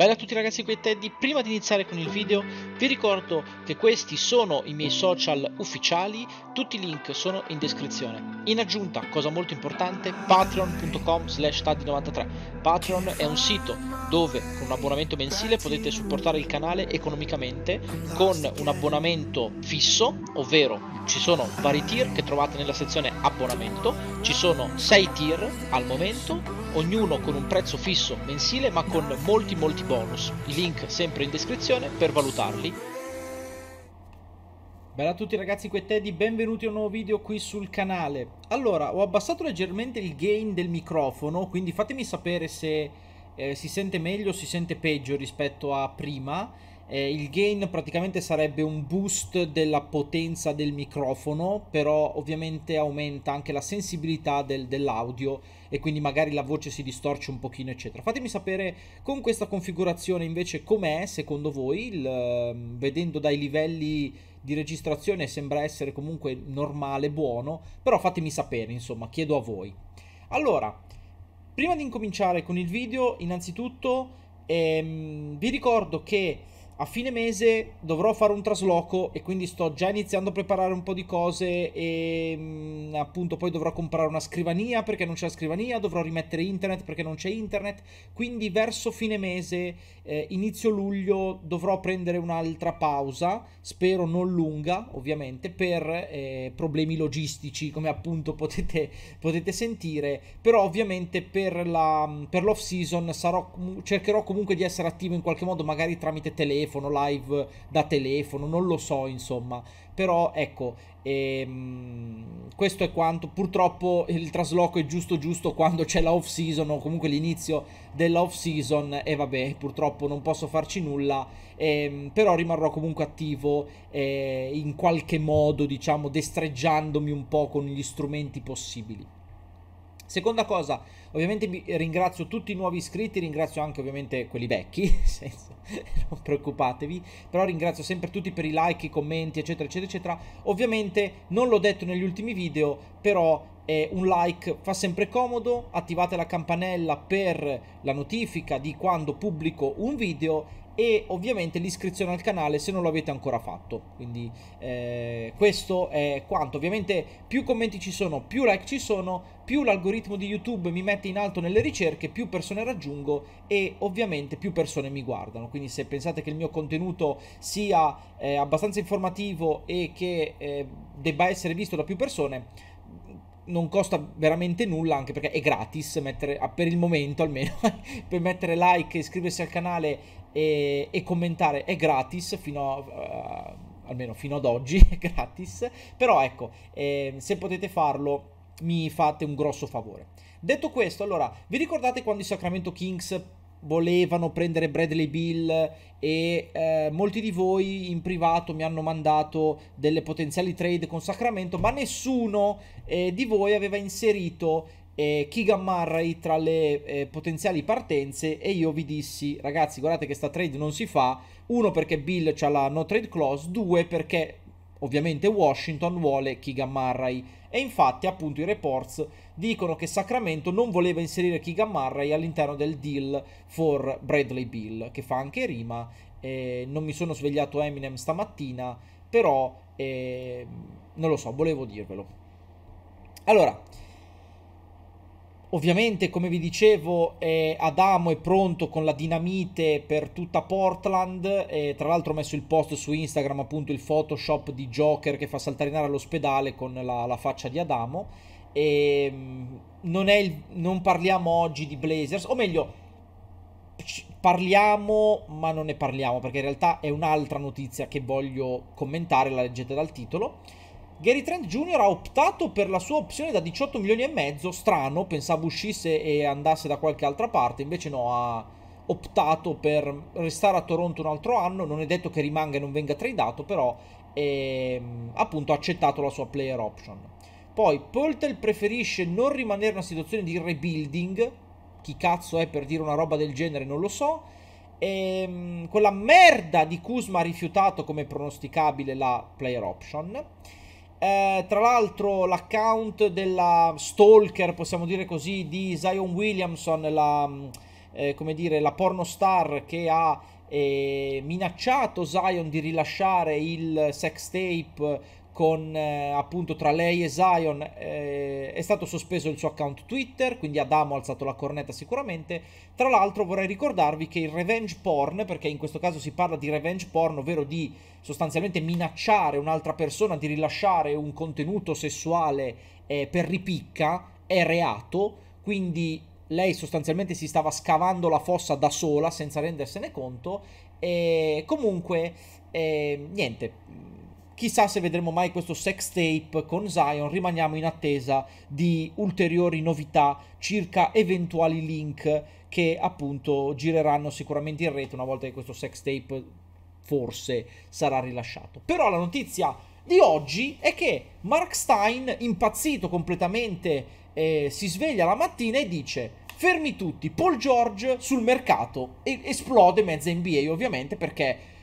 Bella a tutti ragazzi, qui è Teddy. Prima di iniziare con il video vi ricordo che questi sono i miei social ufficiali, tutti i link sono in descrizione. In aggiunta, cosa molto importante, patreon.com slash 93 Patreon è un sito dove con un abbonamento mensile potete supportare il canale economicamente con un abbonamento fisso, ovvero ci sono vari tier che trovate nella sezione abbonamento, ci sono 6 tier al momento, ognuno con un prezzo fisso mensile ma con molti molti bonus. I link sempre in descrizione per valutarli. Bella a tutti ragazzi, qui è Teddy, benvenuti a un nuovo video qui sul canale. Allora, ho abbassato leggermente il gain del microfono, quindi fatemi sapere se eh, si sente meglio o si sente peggio rispetto a prima. Eh, il gain praticamente sarebbe un boost della potenza del microfono, però ovviamente aumenta anche la sensibilità del, dell'audio e quindi magari la voce si distorce un pochino, eccetera. Fatemi sapere con questa configurazione invece com'è secondo voi, il, ehm, vedendo dai livelli di registrazione sembra essere comunque normale, buono, però fatemi sapere, insomma, chiedo a voi. Allora, prima di incominciare con il video, innanzitutto ehm, vi ricordo che a fine mese dovrò fare un trasloco e quindi sto già iniziando a preparare un po' di cose e mm, appunto poi dovrò comprare una scrivania perché non c'è la scrivania, dovrò rimettere internet perché non c'è internet, quindi verso fine mese, eh, inizio luglio dovrò prendere un'altra pausa, spero non lunga ovviamente, per eh, problemi logistici come appunto potete, potete sentire, però ovviamente per, la, per l'off season sarò, cercherò comunque di essere attivo in qualche modo magari tramite telefono telefono, live da telefono, non lo so insomma, però ecco, ehm, questo è quanto, purtroppo il trasloco è giusto giusto quando c'è la off season o comunque l'inizio dell'off season e vabbè purtroppo non posso farci nulla, ehm, però rimarrò comunque attivo eh, in qualche modo diciamo destreggiandomi un po' con gli strumenti possibili. Seconda cosa, Ovviamente ringrazio tutti i nuovi iscritti, ringrazio anche ovviamente quelli vecchi, senso, non preoccupatevi, però ringrazio sempre tutti per i like, i commenti, eccetera, eccetera, eccetera. Ovviamente non l'ho detto negli ultimi video, però eh, un like fa sempre comodo, attivate la campanella per la notifica di quando pubblico un video e ovviamente l'iscrizione al canale se non lo avete ancora fatto. Quindi eh, questo è quanto. Ovviamente più commenti ci sono, più like ci sono, più l'algoritmo di YouTube mi mette in alto nelle ricerche, più persone raggiungo e ovviamente più persone mi guardano. Quindi se pensate che il mio contenuto sia eh, abbastanza informativo e che eh, debba essere visto da più persone, non costa veramente nulla, anche perché è gratis mettere, per il momento almeno, per mettere like e iscriversi al canale e, e commentare è gratis fino a, uh, almeno fino ad oggi è gratis però ecco eh, se potete farlo mi fate un grosso favore detto questo allora vi ricordate quando i Sacramento Kings volevano prendere Bradley Bill e eh, molti di voi in privato mi hanno mandato delle potenziali trade con Sacramento, ma nessuno eh, di voi aveva inserito eh, Keegan Murray tra le eh, potenziali partenze e io vi dissi ragazzi guardate che sta trade non si fa, uno perché Bill c'ha la no trade clause, due perché ovviamente Washington vuole Keegan Murray e infatti appunto i reports dicono che Sacramento non voleva inserire Keegan Murray all'interno del deal for Bradley Bill che fa anche rima eh, non mi sono svegliato Eminem stamattina però eh, non lo so volevo dirvelo allora Ovviamente, come vi dicevo, eh, Adamo è pronto con la dinamite per tutta Portland. Eh, tra l'altro ho messo il post su Instagram, appunto, il Photoshop di Joker che fa saltarinare all'ospedale con la, la faccia di Adamo. E, ehm, non, il, non parliamo oggi di Blazers, o meglio, parliamo, ma non ne parliamo, perché in realtà è un'altra notizia che voglio commentare, la leggete dal titolo. Gary Trent Jr. ha optato per la sua opzione da 18 milioni e mezzo, strano, pensavo uscisse e andasse da qualche altra parte, invece no, ha optato per restare a Toronto un altro anno, non è detto che rimanga e non venga tradato, però è, ehm, appunto ha accettato la sua player option. Poi Poltel preferisce non rimanere in una situazione di rebuilding, chi cazzo è per dire una roba del genere non lo so, e, ehm, quella merda di Kuzma ha rifiutato come pronosticabile la player option. Eh, tra l'altro l'account della stalker, possiamo dire così, di Zion Williamson, la, mm, eh, come dire, la pornostar che ha eh, minacciato Zion di rilasciare il sex tape con eh, appunto tra lei e Zion eh, è stato sospeso il suo account Twitter, quindi Adamo ha alzato la cornetta sicuramente. Tra l'altro vorrei ricordarvi che il revenge porn, perché in questo caso si parla di revenge porn, ovvero di sostanzialmente minacciare un'altra persona di rilasciare un contenuto sessuale eh, per ripicca, è reato, quindi lei sostanzialmente si stava scavando la fossa da sola senza rendersene conto e comunque eh, niente Chissà se vedremo mai questo sex tape con Zion, rimaniamo in attesa di ulteriori novità circa eventuali link che appunto gireranno sicuramente in rete una volta che questo sex tape forse sarà rilasciato. Però la notizia di oggi è che Mark Stein, impazzito completamente, eh, si sveglia la mattina e dice fermi tutti, Paul George sul mercato, e esplode mezza NBA ovviamente perché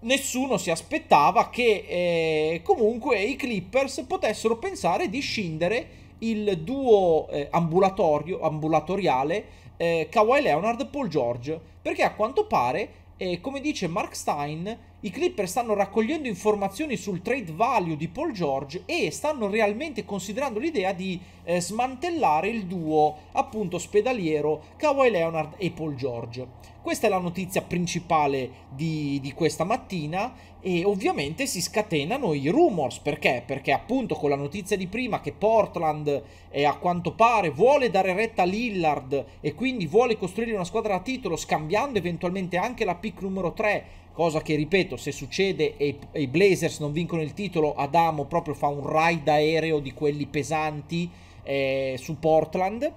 nessuno si aspettava che eh, comunque i Clippers potessero pensare di scindere il duo eh, ambulatorio, ambulatoriale eh, Kawhi Leonard-Paul George, perché a quanto pare, eh, come dice Mark Stein, i Clippers stanno raccogliendo informazioni sul trade value di Paul George e stanno realmente considerando l'idea di eh, smantellare il duo appunto ospedaliero Kawhi Leonard e Paul George. Questa è la notizia principale di, di, questa mattina e ovviamente si scatenano i rumors, perché? Perché appunto con la notizia di prima che Portland eh, a quanto pare vuole dare retta a Lillard e quindi vuole costruire una squadra a titolo scambiando eventualmente anche la pick numero 3, cosa che ripeto se succede e, e i Blazers non vincono il titolo, Adamo proprio fa un raid aereo di quelli pesanti eh, su Portland.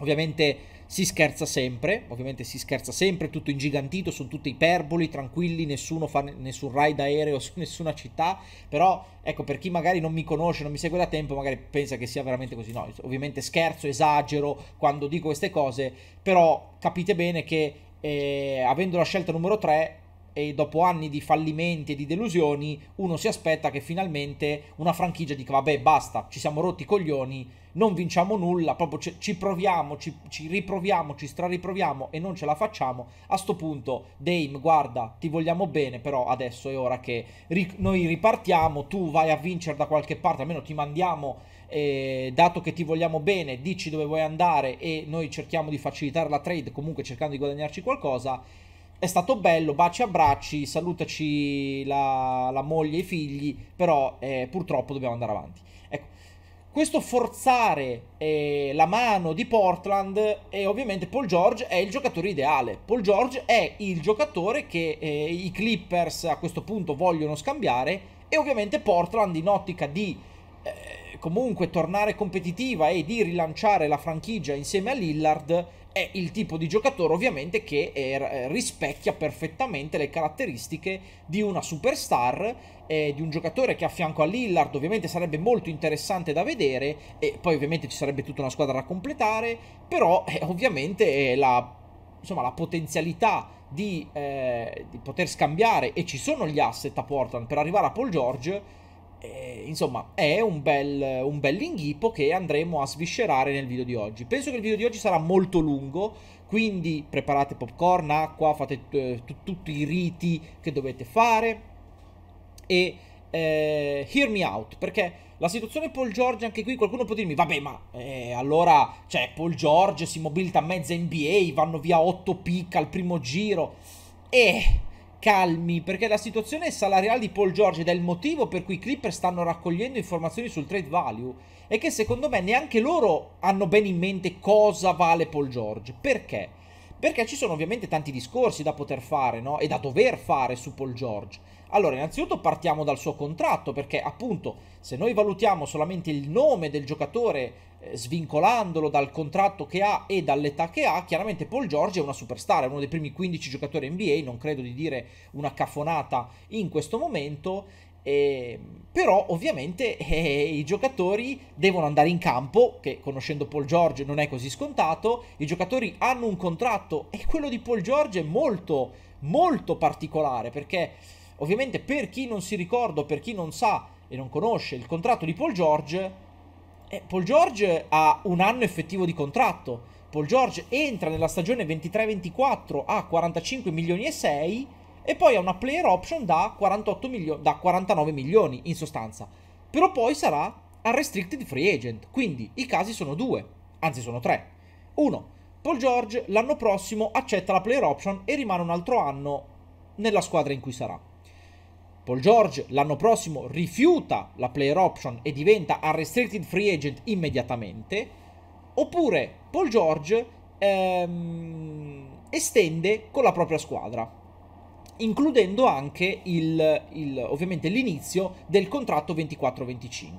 Ovviamente si scherza sempre, ovviamente si scherza sempre, tutto ingigantito, sono tutte iperboli, tranquilli, nessuno fa nessun ride aereo su nessuna città, però ecco per chi magari non mi conosce, non mi segue da tempo, magari pensa che sia veramente così, no, ovviamente scherzo, esagero quando dico queste cose, però capite bene che eh, avendo la scelta numero 3 e dopo anni di fallimenti e di delusioni uno si aspetta che finalmente una franchigia dica vabbè basta, ci siamo rotti i coglioni, non vinciamo nulla, proprio ci proviamo, ci, ci riproviamo, ci strariproviamo e non ce la facciamo. A sto punto Dame guarda, ti vogliamo bene, però adesso è ora che ri- noi ripartiamo, tu vai a vincere da qualche parte, almeno ti mandiamo eh, dato che ti vogliamo bene, dici dove vuoi andare e noi cerchiamo di facilitare la trade, comunque cercando di guadagnarci qualcosa è stato bello, baci abbracci, salutaci la, la moglie e i figli, però eh, purtroppo dobbiamo andare avanti. Ecco, questo forzare eh, la mano di Portland e eh, ovviamente Paul George è il giocatore ideale. Paul George è il giocatore che eh, i Clippers a questo punto vogliono scambiare e ovviamente Portland in ottica di eh, comunque tornare competitiva e di rilanciare la franchigia insieme a Lillard è il tipo di giocatore ovviamente che è, er, eh, rispecchia perfettamente le caratteristiche di una superstar, eh, di un giocatore che a fianco a Lillard ovviamente sarebbe molto interessante da vedere e poi ovviamente ci sarebbe tutta una squadra da completare, però eh, ovviamente eh, la, insomma, la potenzialità di, eh, di poter scambiare e ci sono gli asset a Portland per arrivare a Paul George eh, insomma, è un bel, un bel inghippo che andremo a sviscerare nel video di oggi. Penso che il video di oggi sarà molto lungo, quindi preparate popcorn, acqua, fate eh, tutti i riti che dovete fare e eh, hear me out, perché la situazione Paul George, anche qui qualcuno può dirmi, vabbè ma eh, allora, cioè Paul George si mobilita a mezza NBA, vanno via 8 pick al primo giro, e... Eh, calmi perché la situazione salariale di Paul George ed è il motivo per cui i Clipper stanno raccogliendo informazioni sul trade value e che secondo me neanche loro hanno ben in mente cosa vale Paul George. Perché? Perché ci sono ovviamente tanti discorsi da poter fare no? e da dover fare su Paul George. Allora, innanzitutto partiamo dal suo contratto perché appunto se noi valutiamo solamente il nome del giocatore eh, svincolandolo dal contratto che ha e dall'età che ha, chiaramente Paul George è una superstar, è uno dei primi 15 giocatori NBA, non credo di dire una cafonata in questo momento, e, ehm, però ovviamente eh, i giocatori devono andare in campo, che conoscendo Paul George non è così scontato, i giocatori hanno un contratto e quello di Paul George è molto, molto particolare, perché ovviamente per chi non si ricorda, per chi non sa e non conosce il contratto di Paul George, eh, Paul George ha un anno effettivo di contratto. Paul George entra nella stagione 23-24 a 45 milioni e 6 e poi ha una player option da, milio- da 49 milioni in sostanza. Però poi sarà unrestricted free agent. Quindi i casi sono due, anzi sono tre. Uno, Paul George l'anno prossimo accetta la player option e rimane un altro anno nella squadra in cui sarà. Paul George l'anno prossimo rifiuta la player option e diventa a restricted free agent immediatamente, oppure Paul George ehm, estende con la propria squadra, includendo anche il, il, ovviamente l'inizio del contratto 24-25.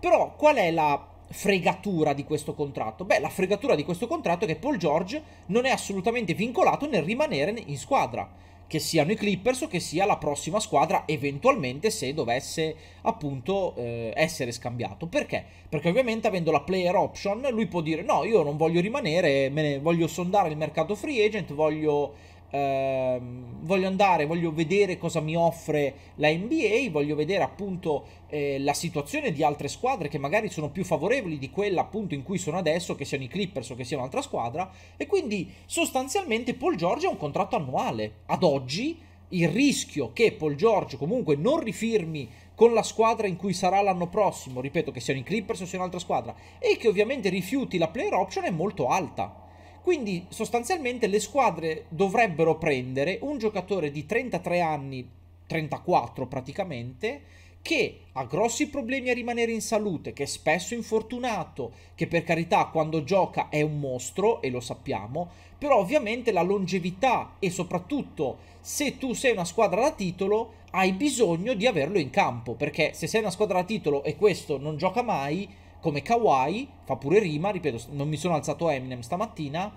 Però qual è la fregatura di questo contratto? Beh, la fregatura di questo contratto è che Paul George non è assolutamente vincolato nel rimanere in squadra che siano i Clippers o che sia la prossima squadra eventualmente se dovesse appunto eh, essere scambiato. Perché? Perché ovviamente avendo la player option lui può dire no, io non voglio rimanere, voglio sondare il mercato free agent, voglio eh, voglio andare, voglio vedere cosa mi offre la NBA, voglio vedere appunto eh, la situazione di altre squadre che magari sono più favorevoli di quella appunto in cui sono adesso, che siano i Clippers o che sia un'altra squadra. E quindi sostanzialmente Paul George ha un contratto annuale. Ad oggi il rischio che Paul George comunque non rifirmi con la squadra in cui sarà l'anno prossimo, ripeto che siano i Clippers o sia un'altra squadra, e che ovviamente rifiuti la player option è molto alta. Quindi sostanzialmente le squadre dovrebbero prendere un giocatore di 33 anni, 34 praticamente, che ha grossi problemi a rimanere in salute, che è spesso infortunato, che per carità quando gioca è un mostro e lo sappiamo, però ovviamente la longevità e soprattutto se tu sei una squadra da titolo hai bisogno di averlo in campo, perché se sei una squadra da titolo e questo non gioca mai, come Kawhi, fa pure rima, ripeto, non mi sono alzato Eminem stamattina,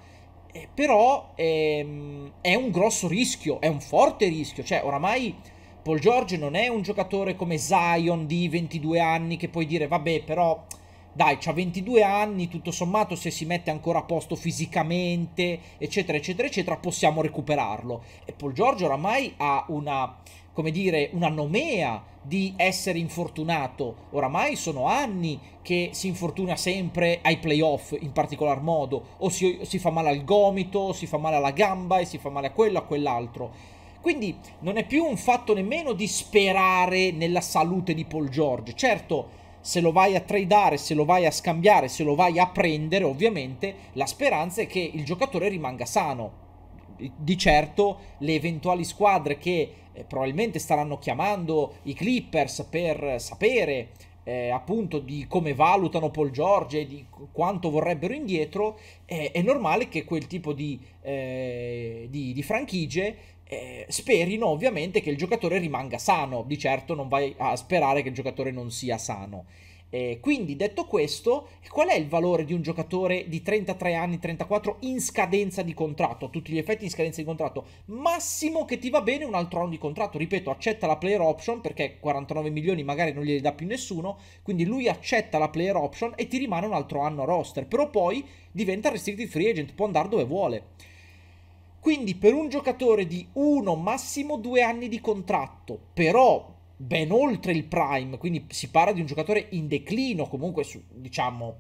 eh, però ehm, è un grosso rischio, è un forte rischio, cioè oramai Paul George non è un giocatore come Zion di 22 anni che puoi dire vabbè però dai, c'ha 22 anni, tutto sommato se si mette ancora a posto fisicamente, eccetera, eccetera, eccetera, possiamo recuperarlo. E Paul George oramai ha una come dire, una nomea di essere infortunato. Oramai sono anni che si infortuna sempre ai playoff in particolar modo, o si, si fa male al gomito, o si fa male alla gamba e si fa male a quello, a quell'altro. Quindi non è più un fatto nemmeno di sperare nella salute di Paul George. Certo, se lo vai a tradare, se lo vai a scambiare, se lo vai a prendere, ovviamente la speranza è che il giocatore rimanga sano. Di certo le eventuali squadre che eh, probabilmente staranno chiamando i Clippers per sapere eh, appunto di come valutano Paul George e di quanto vorrebbero indietro, eh, è normale che quel tipo di, eh, di, di franchigie eh, sperino ovviamente che il giocatore rimanga sano, di certo non vai a sperare che il giocatore non sia sano. Eh, quindi detto questo, qual è il valore di un giocatore di 33 anni, 34 in scadenza di contratto? A tutti gli effetti in scadenza di contratto. Massimo che ti va bene un altro anno di contratto. Ripeto, accetta la player option perché 49 milioni magari non glieli dà più nessuno. Quindi lui accetta la player option e ti rimane un altro anno a roster. Però poi diventa restricted free agent, può andare dove vuole. Quindi per un giocatore di 1, massimo 2 anni di contratto, però ben oltre il prime, quindi si parla di un giocatore in declino comunque su, diciamo,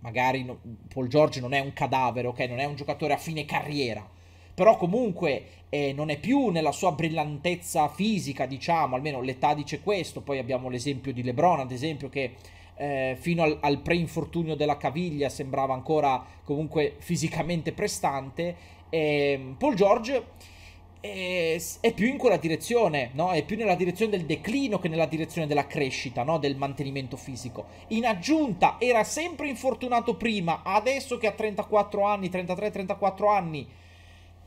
magari no, Paul George non è un cadavere, ok, non è un giocatore a fine carriera, però comunque eh, non è più nella sua brillantezza fisica, diciamo, almeno l'età dice questo, poi abbiamo l'esempio di Lebron, ad esempio, che eh, fino al, al pre-infortunio della caviglia sembrava ancora comunque fisicamente prestante, eh, Paul George è, è, più in quella direzione, no? È più nella direzione del declino che nella direzione della crescita, no? Del mantenimento fisico. In aggiunta, era sempre infortunato prima, adesso che ha 34 anni, 33-34 anni,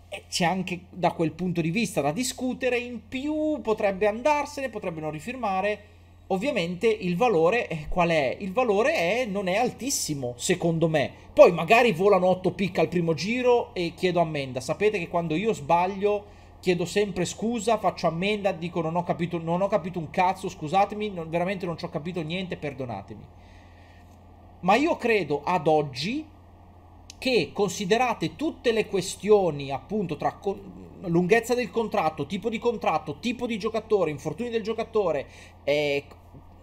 eh, c'è anche da quel punto di vista da discutere, in più potrebbe andarsene, potrebbe non rifirmare. Ovviamente il valore eh, qual è? Il valore è, non è altissimo, secondo me. Poi magari volano 8 pick al primo giro e chiedo ammenda. Sapete che quando io sbaglio chiedo sempre scusa, faccio ammenda, dico non ho capito, non ho capito un cazzo, scusatemi, non, veramente non ci ho capito niente, perdonatemi. Ma io credo ad oggi che considerate tutte le questioni appunto tra lunghezza del contratto, tipo di contratto, tipo di giocatore, infortuni del giocatore, eh,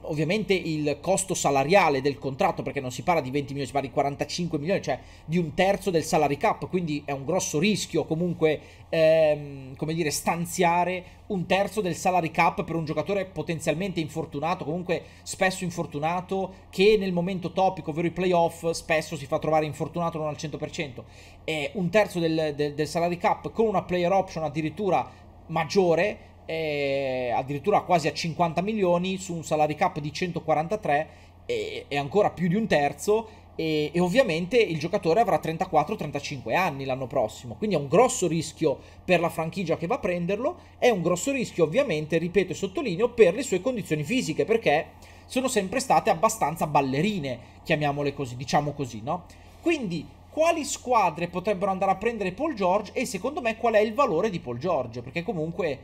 ovviamente il costo salariale del contratto, perché non si parla di 20 milioni, si parla di 45 milioni, cioè di un terzo del salary cap, quindi è un grosso rischio comunque, ehm, come dire, stanziare un terzo del salary cap per un giocatore potenzialmente infortunato, comunque spesso infortunato, che nel momento topico, ovvero i playoff, spesso si fa trovare infortunato non al 100%, e un terzo del, del, del salary cap con una player option addirittura maggiore eh, addirittura quasi a 50 milioni su un salary cap di 143 e, e ancora più di un terzo e, e, ovviamente il giocatore avrà 34-35 anni l'anno prossimo, quindi è un grosso rischio per la franchigia che va a prenderlo, è un grosso rischio ovviamente, ripeto e sottolineo, per le sue condizioni fisiche, perché sono sempre state abbastanza ballerine, chiamiamole così, diciamo così, no? Quindi quali squadre potrebbero andare a prendere Paul George e secondo me qual è il valore di Paul George, perché comunque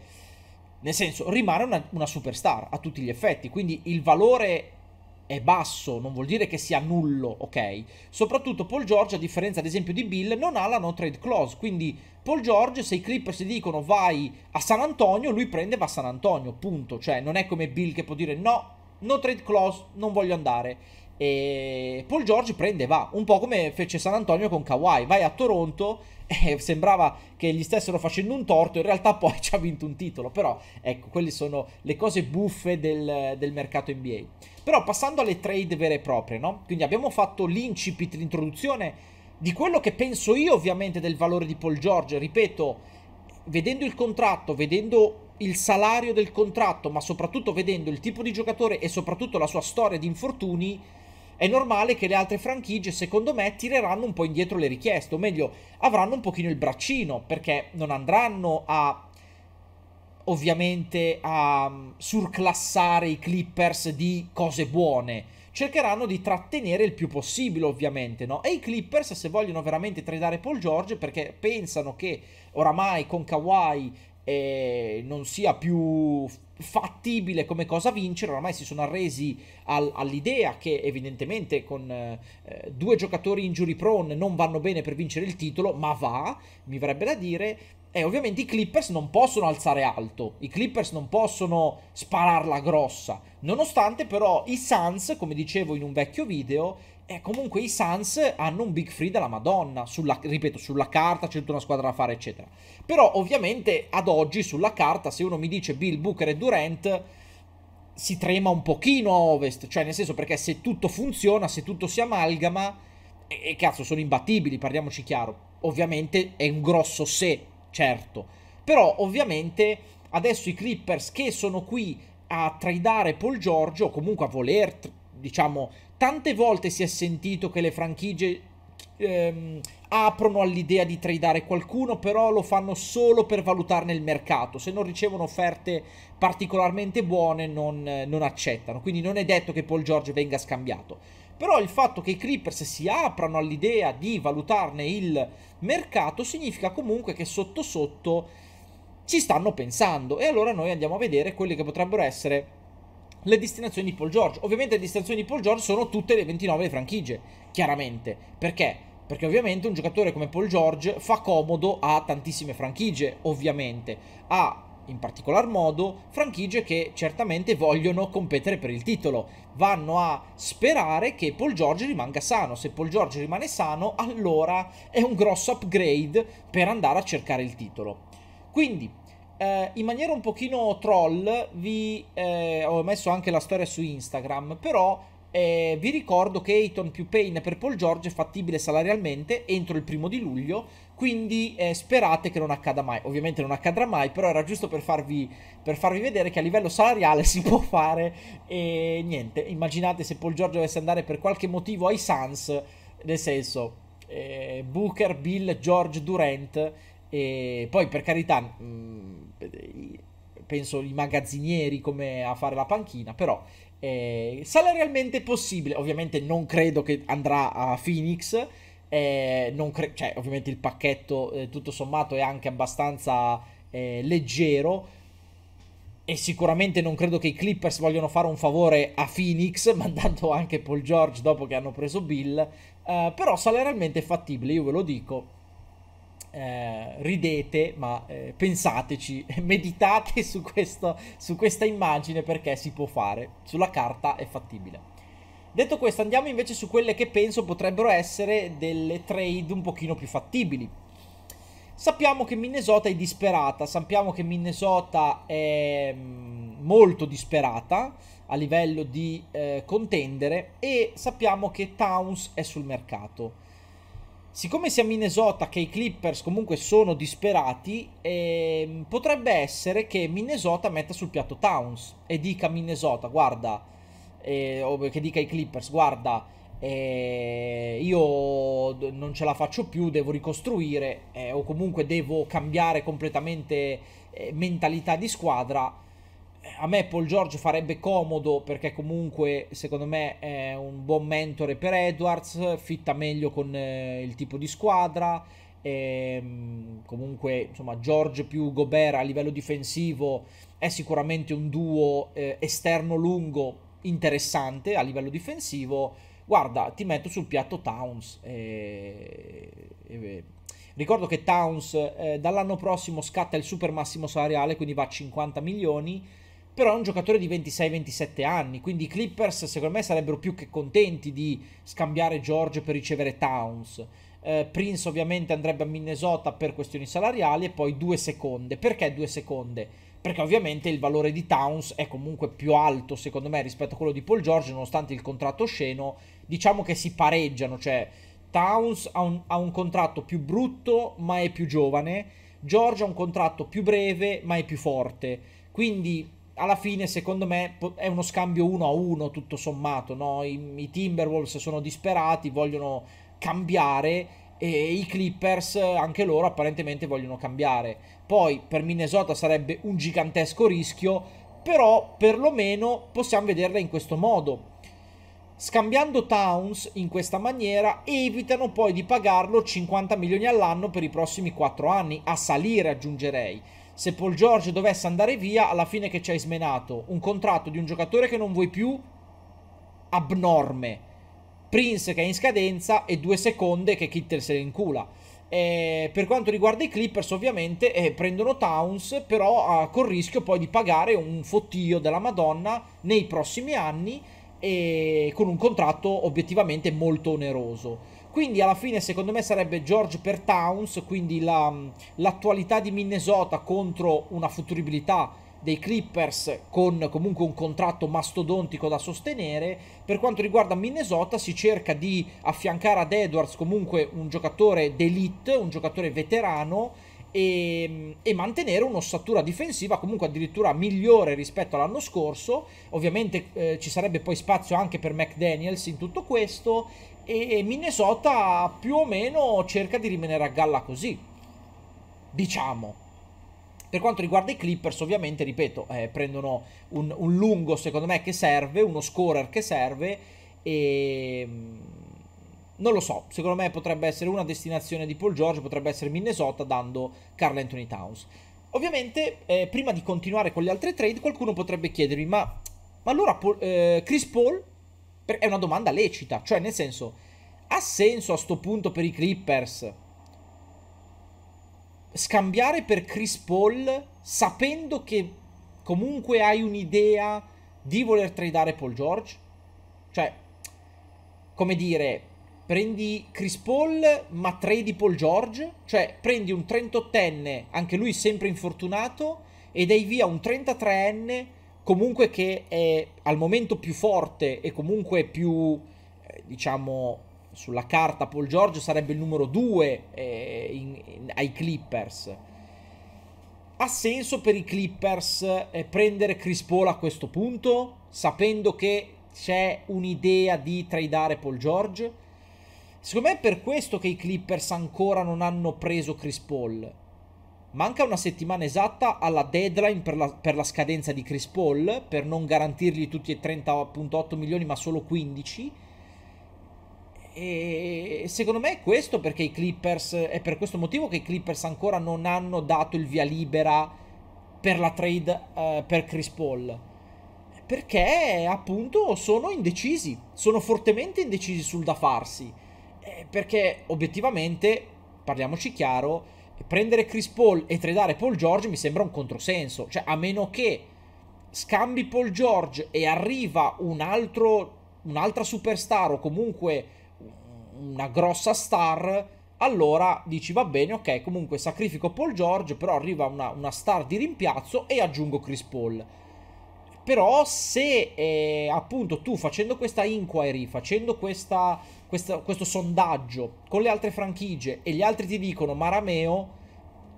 nel senso, rimane una, una superstar a tutti gli effetti, quindi il valore è basso, non vuol dire che sia nullo, ok? Soprattutto Paul George, a differenza ad esempio di Bill, non ha la no trade clause, quindi Paul George, se i Clippers dicono vai a San Antonio, lui prende e va a San Antonio, punto. Cioè, non è come Bill che può dire no, no trade clause, non voglio andare. E Paul George prende e va, un po' come fece San Antonio con Kawhi, vai a Toronto eh, sembrava che gli stessero facendo un torto, in realtà poi ci ha vinto un titolo, però ecco, quelle sono le cose buffe del, del mercato NBA. Però passando alle trade vere e proprie, no? Quindi abbiamo fatto l'incipit, l'introduzione di quello che penso io ovviamente del valore di Paul George, ripeto, vedendo il contratto, vedendo il salario del contratto, ma soprattutto vedendo il tipo di giocatore e soprattutto la sua storia di infortuni, è normale che le altre franchigie, secondo me, tireranno un po' indietro le richieste, o meglio, avranno un pochino il braccino, perché non andranno a ovviamente a mm, surclassare i Clippers di cose buone. Cercheranno di trattenere il più possibile, ovviamente, no? E i Clippers, se vogliono veramente tradare Paul George, perché pensano che oramai con Kawhi eh, non sia più fattibile come cosa vincere, ormai si sono arresi al, all'idea che evidentemente con eh, due giocatori injury prone non vanno bene per vincere il titolo, ma va, mi verrebbe da dire, e ovviamente i Clippers non possono alzare alto, i Clippers non possono spararla grossa, nonostante però i Suns, come dicevo in un vecchio video, e eh, comunque i Suns hanno un big free della Madonna, sulla, ripeto, sulla carta c'è tutta una squadra da fare, eccetera. Però ovviamente ad oggi sulla carta, se uno mi dice Bill, Booker e Durant, si trema un pochino a ovest, cioè nel senso perché se tutto funziona, se tutto si amalgama, e, e cazzo sono imbattibili, parliamoci chiaro. Ovviamente è un grosso se, certo. Però ovviamente adesso i Clippers che sono qui a tradare Paul Giorgio, o comunque a voler, diciamo Tante volte si è sentito che le franchigie ehm, aprono all'idea di tradare qualcuno, però lo fanno solo per valutarne il mercato. Se non ricevono offerte particolarmente buone, non, non accettano. Quindi non è detto che Paul George venga scambiato. Però il fatto che i Clippers si aprano all'idea di valutarne il mercato significa comunque che sotto sotto ci stanno pensando. E allora noi andiamo a vedere quelle che potrebbero essere le destinazioni di Paul George. Ovviamente le destinazioni di Paul George sono tutte le 29 le franchigie, chiaramente. Perché? Perché ovviamente un giocatore come Paul George fa comodo a tantissime franchigie, ovviamente. A in particolar modo franchigie che certamente vogliono competere per il titolo. Vanno a sperare che Paul George rimanga sano. Se Paul George rimane sano, allora è un grosso upgrade per andare a cercare il titolo. Quindi eh, in maniera un pochino troll vi eh, ho messo anche la storia su Instagram, però eh, vi ricordo che Ayton più Payne per Paul George è fattibile salarialmente entro il primo di luglio, quindi eh, sperate che non accada mai. Ovviamente non accadrà mai, però era giusto per farvi, per farvi vedere che a livello salariale si può fare e niente. Immaginate se Paul George dovesse andare per qualche motivo ai Suns, nel senso eh, Booker, Bill, George, Durant, e poi per carità... Mh, mm, penso i magazzinieri come a fare la panchina, però eh, salarialmente possibile, ovviamente non credo che andrà a Phoenix, eh, cre- cioè, ovviamente il pacchetto eh, tutto sommato è anche abbastanza eh, leggero e sicuramente non credo che i Clippers vogliono fare un favore a Phoenix mandando anche Paul George dopo che hanno preso Bill, eh, però salarialmente è fattibile, io ve lo dico, eh, ridete, ma eh, pensateci, meditate su, questo, su questa immagine perché si può fare, sulla carta è fattibile. Detto questo, andiamo invece su quelle che penso potrebbero essere delle trade un pochino più fattibili. Sappiamo che Minnesota è disperata, sappiamo che Minnesota è mm, molto disperata a livello di eh, contendere e sappiamo che Towns è sul mercato siccome siamo in Minnesota che i Clippers comunque sono disperati, eh, potrebbe essere che Minnesota metta sul piatto Towns e dica a Minnesota, guarda, eh, o che dica ai Clippers, guarda, eh, io non ce la faccio più, devo ricostruire eh, o comunque devo cambiare completamente eh, mentalità di squadra a me Paul George farebbe comodo perché comunque secondo me è un buon mentore per Edwards, fitta meglio con eh, il tipo di squadra, e, ehm, comunque insomma George più Gobert a livello difensivo è sicuramente un duo eh, esterno lungo interessante a livello difensivo. Guarda, ti metto sul piatto Towns. E, eh, e, eh, eh, Ricordo che Towns eh, dall'anno prossimo scatta il super massimo salariale, quindi va a 50 milioni però è un giocatore di 26-27 anni, quindi i Clippers secondo me sarebbero più che contenti di scambiare George per ricevere Towns. Eh, Prince ovviamente andrebbe a Minnesota per questioni salariali e poi due seconde. Perché due seconde? Perché ovviamente il valore di Towns è comunque più alto secondo me rispetto a quello di Paul George, nonostante il contratto sceno, diciamo che si pareggiano, cioè Towns ha un, ha un contratto più brutto ma è più giovane, George ha un contratto più breve ma è più forte. Quindi alla fine, secondo me, è uno scambio uno a uno, tutto sommato. No? I, I, Timberwolves sono disperati, vogliono cambiare e i Clippers, anche loro, apparentemente vogliono cambiare. Poi per Minnesota sarebbe un gigantesco rischio, però perlomeno possiamo vederla in questo modo. Scambiando Towns in questa maniera evitano poi di pagarlo 50 milioni all'anno per i prossimi 4 anni, a salire aggiungerei se Paul George dovesse andare via, alla fine che ci hai smenato? Un contratto di un giocatore che non vuoi più abnorme. Prince che è in scadenza e due seconde che Kittel se le incula. Eh, per quanto riguarda i Clippers, ovviamente eh, prendono Towns, però eh, col rischio poi di pagare un fottio della Madonna nei prossimi anni e eh, con un contratto obiettivamente molto oneroso. Quindi alla fine secondo me sarebbe George per Towns, quindi l'attualità di Minnesota contro una futuribilità dei Clippers con comunque un contratto mastodontico da sostenere. Per quanto riguarda Minnesota si cerca di affiancare ad Edwards comunque un giocatore d'elite, un giocatore veterano e, ehm, e, mantenere un'ossatura difensiva comunque addirittura migliore rispetto all'anno scorso. Ovviamente eh, ci sarebbe poi spazio anche per McDaniels in tutto questo e Minnesota più o meno cerca di rimanere a galla così, diciamo. Per quanto riguarda i Clippers, ovviamente, ripeto, eh, prendono un, un, lungo, secondo me, che serve, uno scorer che serve e... Mm, non lo so, secondo me potrebbe essere una destinazione di Paul George, potrebbe essere Minnesota dando Carl Anthony Towns. Ovviamente, eh, prima di continuare con le altre trade, qualcuno potrebbe chiedermi, ma, ma allora eh, Chris Paul è una domanda lecita, cioè nel senso, ha senso a sto punto per i Clippers scambiare per Chris Paul sapendo che comunque hai un'idea di voler tradare Paul George? Cioè, come dire, prendi Chris Paul ma tradi Paul George? Cioè, prendi un 38enne, anche lui sempre infortunato, e dai via un 33enne comunque che è al momento più forte e comunque più, eh, diciamo, sulla carta Paul George sarebbe il numero 2 eh, ai Clippers. Ha senso per i Clippers eh, prendere Chris Paul a questo punto, sapendo che c'è un'idea di tradare Paul George? Secondo me è per questo che i Clippers ancora non hanno preso Chris Paul manca una settimana esatta alla deadline per la, per la scadenza di Chris Paul, per non garantirgli tutti e 30.8 milioni ma solo 15. E secondo me è questo perché i Clippers, è per questo motivo che i Clippers ancora non hanno dato il via libera per la trade uh, per Chris Paul. Perché appunto sono indecisi, sono fortemente indecisi sul da farsi. Eh, perché obiettivamente, parliamoci chiaro, prendere Chris Paul e tradare Paul George mi sembra un controsenso. Cioè, a meno che scambi Paul George e arriva un altro, un'altra superstar o comunque una grossa star, allora dici va bene, ok, comunque sacrifico Paul George, però arriva una, una star di rimpiazzo e aggiungo Chris Paul. Però se eh, appunto tu facendo questa inquiry, facendo questa questo, questo sondaggio con le altre franchigie e gli altri ti dicono Marameo,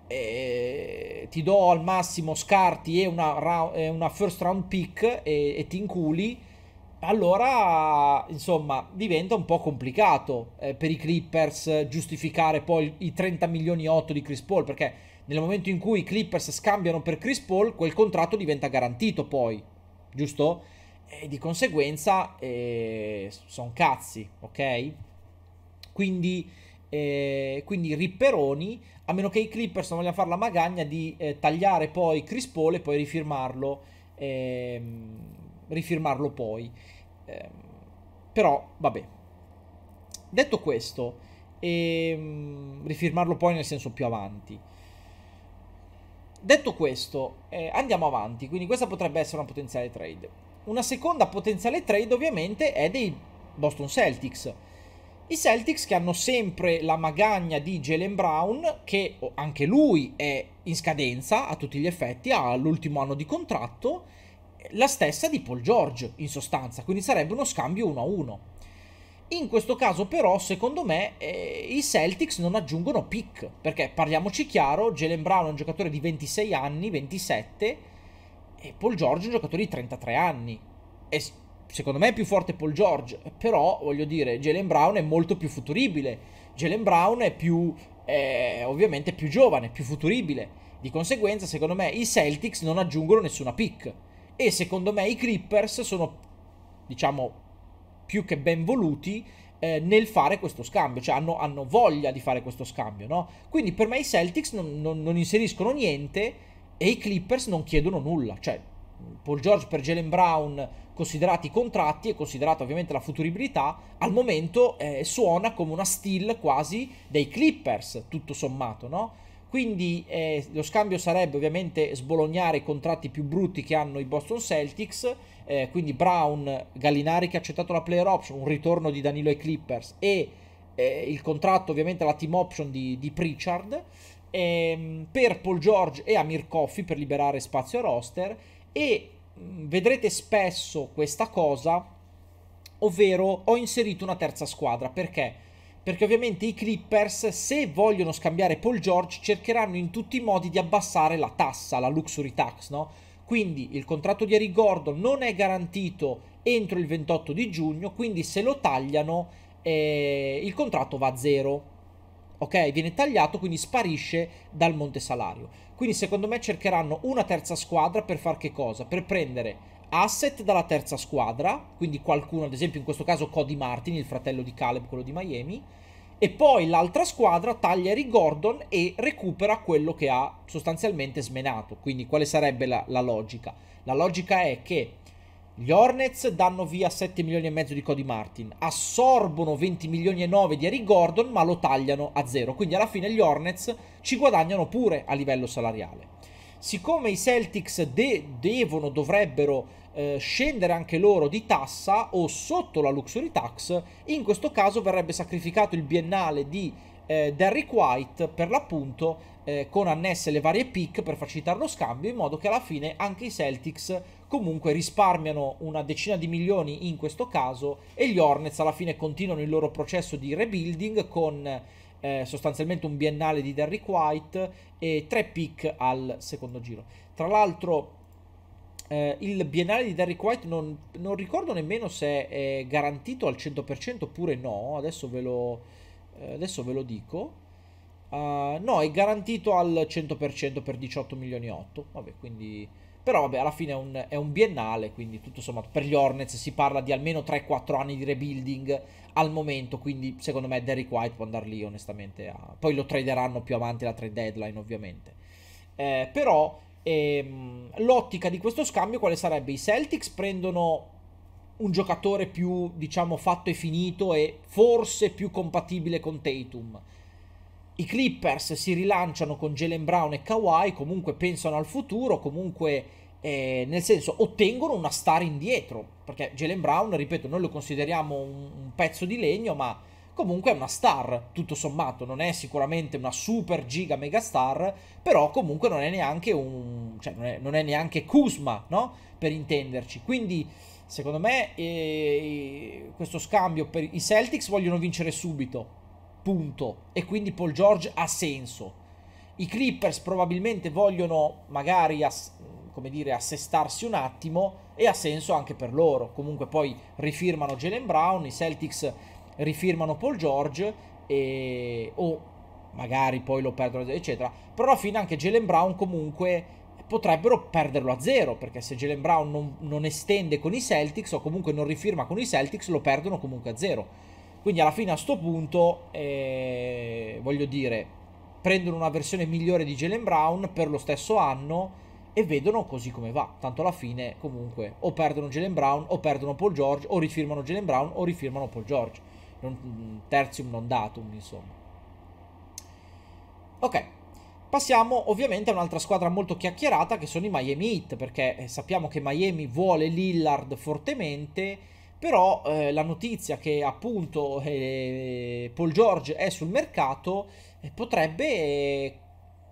eh, ti do al massimo scarti e una, una first round pick e, e, ti inculi, allora insomma diventa un po' complicato eh, per i Clippers giustificare poi i 30 milioni e 8 di Chris Paul perché nel momento in cui i Clippers scambiano per Chris Paul quel contratto diventa garantito poi, giusto? e di conseguenza eh, sono cazzi, ok? Quindi, eh, quindi ripperoni, a meno che i Clippers non vogliano fare la magagna di eh, tagliare poi Chris Paul e poi rifirmarlo, ehm, rifirmarlo poi. Ehm, però, vabbè. Detto questo, ehm, rifirmarlo poi nel senso più avanti. Detto questo, eh, andiamo avanti, quindi questa potrebbe essere una potenziale trade. Una seconda potenziale trade ovviamente è dei Boston Celtics. I Celtics che hanno sempre la magagna di Jalen Brown, che anche lui è in scadenza a tutti gli effetti, ha l'ultimo anno di contratto, la stessa di Paul George in sostanza, quindi sarebbe uno scambio uno a uno. In questo caso però, secondo me, eh, i Celtics non aggiungono pick, perché parliamoci chiaro, Jalen Brown è un giocatore di 26 anni, 27, e Paul George è un giocatore di 33 anni. E secondo me è più forte Paul George. Però, voglio dire, Jalen Brown è molto più futuribile. Jalen Brown è più, eh, ovviamente, più giovane, più futuribile. Di conseguenza, secondo me, i Celtics non aggiungono nessuna pick. E secondo me i Clippers sono, diciamo, più che ben voluti eh, nel fare questo scambio, cioè hanno, hanno, voglia di fare questo scambio, no? Quindi per me i Celtics non, non, non inseriscono niente e i Clippers non chiedono nulla, cioè Paul George per Jalen Brown, considerati i contratti e considerata ovviamente la futuribilità, al momento eh, suona come una steal quasi dei Clippers, tutto sommato, no? Quindi eh, lo scambio sarebbe ovviamente sbolognare i contratti più brutti che hanno i Boston Celtics, eh, quindi Brown, Gallinari che ha accettato la player option, un ritorno di Danilo ai Clippers e eh, il contratto ovviamente la team option di, di Pritchard ehm, per Paul George e Amir Coffey per liberare spazio roster e mm, vedrete spesso questa cosa, ovvero ho inserito una terza squadra perché? Perché ovviamente i Clippers, se vogliono scambiare Paul George, cercheranno in tutti i modi di abbassare la tassa, la luxury tax, no? Quindi il contratto di Eric Gordon non è garantito entro il 28 di giugno, quindi se lo tagliano eh, il contratto va a zero ok? Viene tagliato, quindi sparisce dal monte salario. Quindi secondo me cercheranno una terza squadra per far che cosa? Per prendere asset dalla terza squadra, quindi qualcuno, ad esempio in questo caso Cody Martin, il fratello di Caleb, quello di Miami, e poi l'altra squadra taglia Eric Gordon e recupera quello che ha sostanzialmente smenato. Quindi quale sarebbe la, la logica? La logica è che gli Hornets danno via 7 milioni e mezzo di Cody Martin, assorbono 20 milioni e 9 di Eric Gordon, ma lo tagliano a zero. Quindi alla fine gli Hornets ci guadagnano pure a livello salariale. Siccome i Celtics de- devono, dovrebbero eh, scendere anche loro di tassa o sotto la luxury tax, in questo caso verrebbe sacrificato il biennale di eh, Derrick White per l'appunto eh, con annesse le varie pick per facilitare lo scambio in modo che alla fine anche i Celtics comunque risparmiano una decina di milioni in questo caso e gli Hornets alla fine continuano il loro processo di rebuilding con eh, sostanzialmente un biennale di Derrick White e tre pick al secondo giro. Tra l'altro eh, il biennale di Derrick White non, non, ricordo nemmeno se è garantito al 100% oppure no, adesso ve lo, eh, adesso ve lo dico. Uh, no, è garantito al 100% per 18 milioni e 8. Vabbè, quindi però vabbè, alla fine è un, è un biennale, quindi tutto sommato per gli Hornets si parla di almeno 3-4 anni di rebuilding al momento, quindi secondo me Derrick White può andare lì onestamente. A... Poi lo traderanno più avanti la trade deadline ovviamente. Eh, però ehm, l'ottica di questo scambio quale sarebbe? I Celtics prendono un giocatore più, diciamo, fatto e finito e forse più compatibile con Tatum. I Clippers si rilanciano con Jalen Brown e Kawhi, comunque pensano al futuro, comunque eh, nel senso ottengono una star indietro, perché Jalen Brown, ripeto, noi lo consideriamo un, un pezzo di legno, ma comunque è una star, tutto sommato, non è sicuramente una super giga mega star, però comunque non è neanche un cioè non è, non è neanche Kuzma, no? Per intenderci. Quindi secondo me eh, eh questo scambio per i Celtics vogliono vincere subito. Punto. E quindi Paul George ha senso. I Clippers probabilmente vogliono magari ass- come dire, assestarsi un attimo e ha senso anche per loro. Comunque poi rifirmano Jalen Brown, i Celtics rifirmano Paul George e... o magari poi lo perdono, eccetera. Però alla fine anche Jalen Brown comunque potrebbero perderlo a zero, perché se Jalen Brown non, non, estende con i Celtics o comunque non rifirma con i Celtics, lo perdono comunque a zero. Quindi alla fine a questo punto, eh, voglio dire, prendono una versione migliore di Jalen Brown per lo stesso anno e vedono così come va. Tanto alla fine, comunque, o perdono Jalen Brown, o perdono Paul George, o rifirmano Jalen Brown, o rifirmano Paul George. Non, mm, tertium non datum, insomma. Ok, passiamo ovviamente a un'altra squadra molto chiacchierata che sono i Miami Heat, perché eh, sappiamo che Miami vuole Lillard fortemente, però eh, la notizia che appunto eh, Paul George è sul mercato eh, potrebbe eh,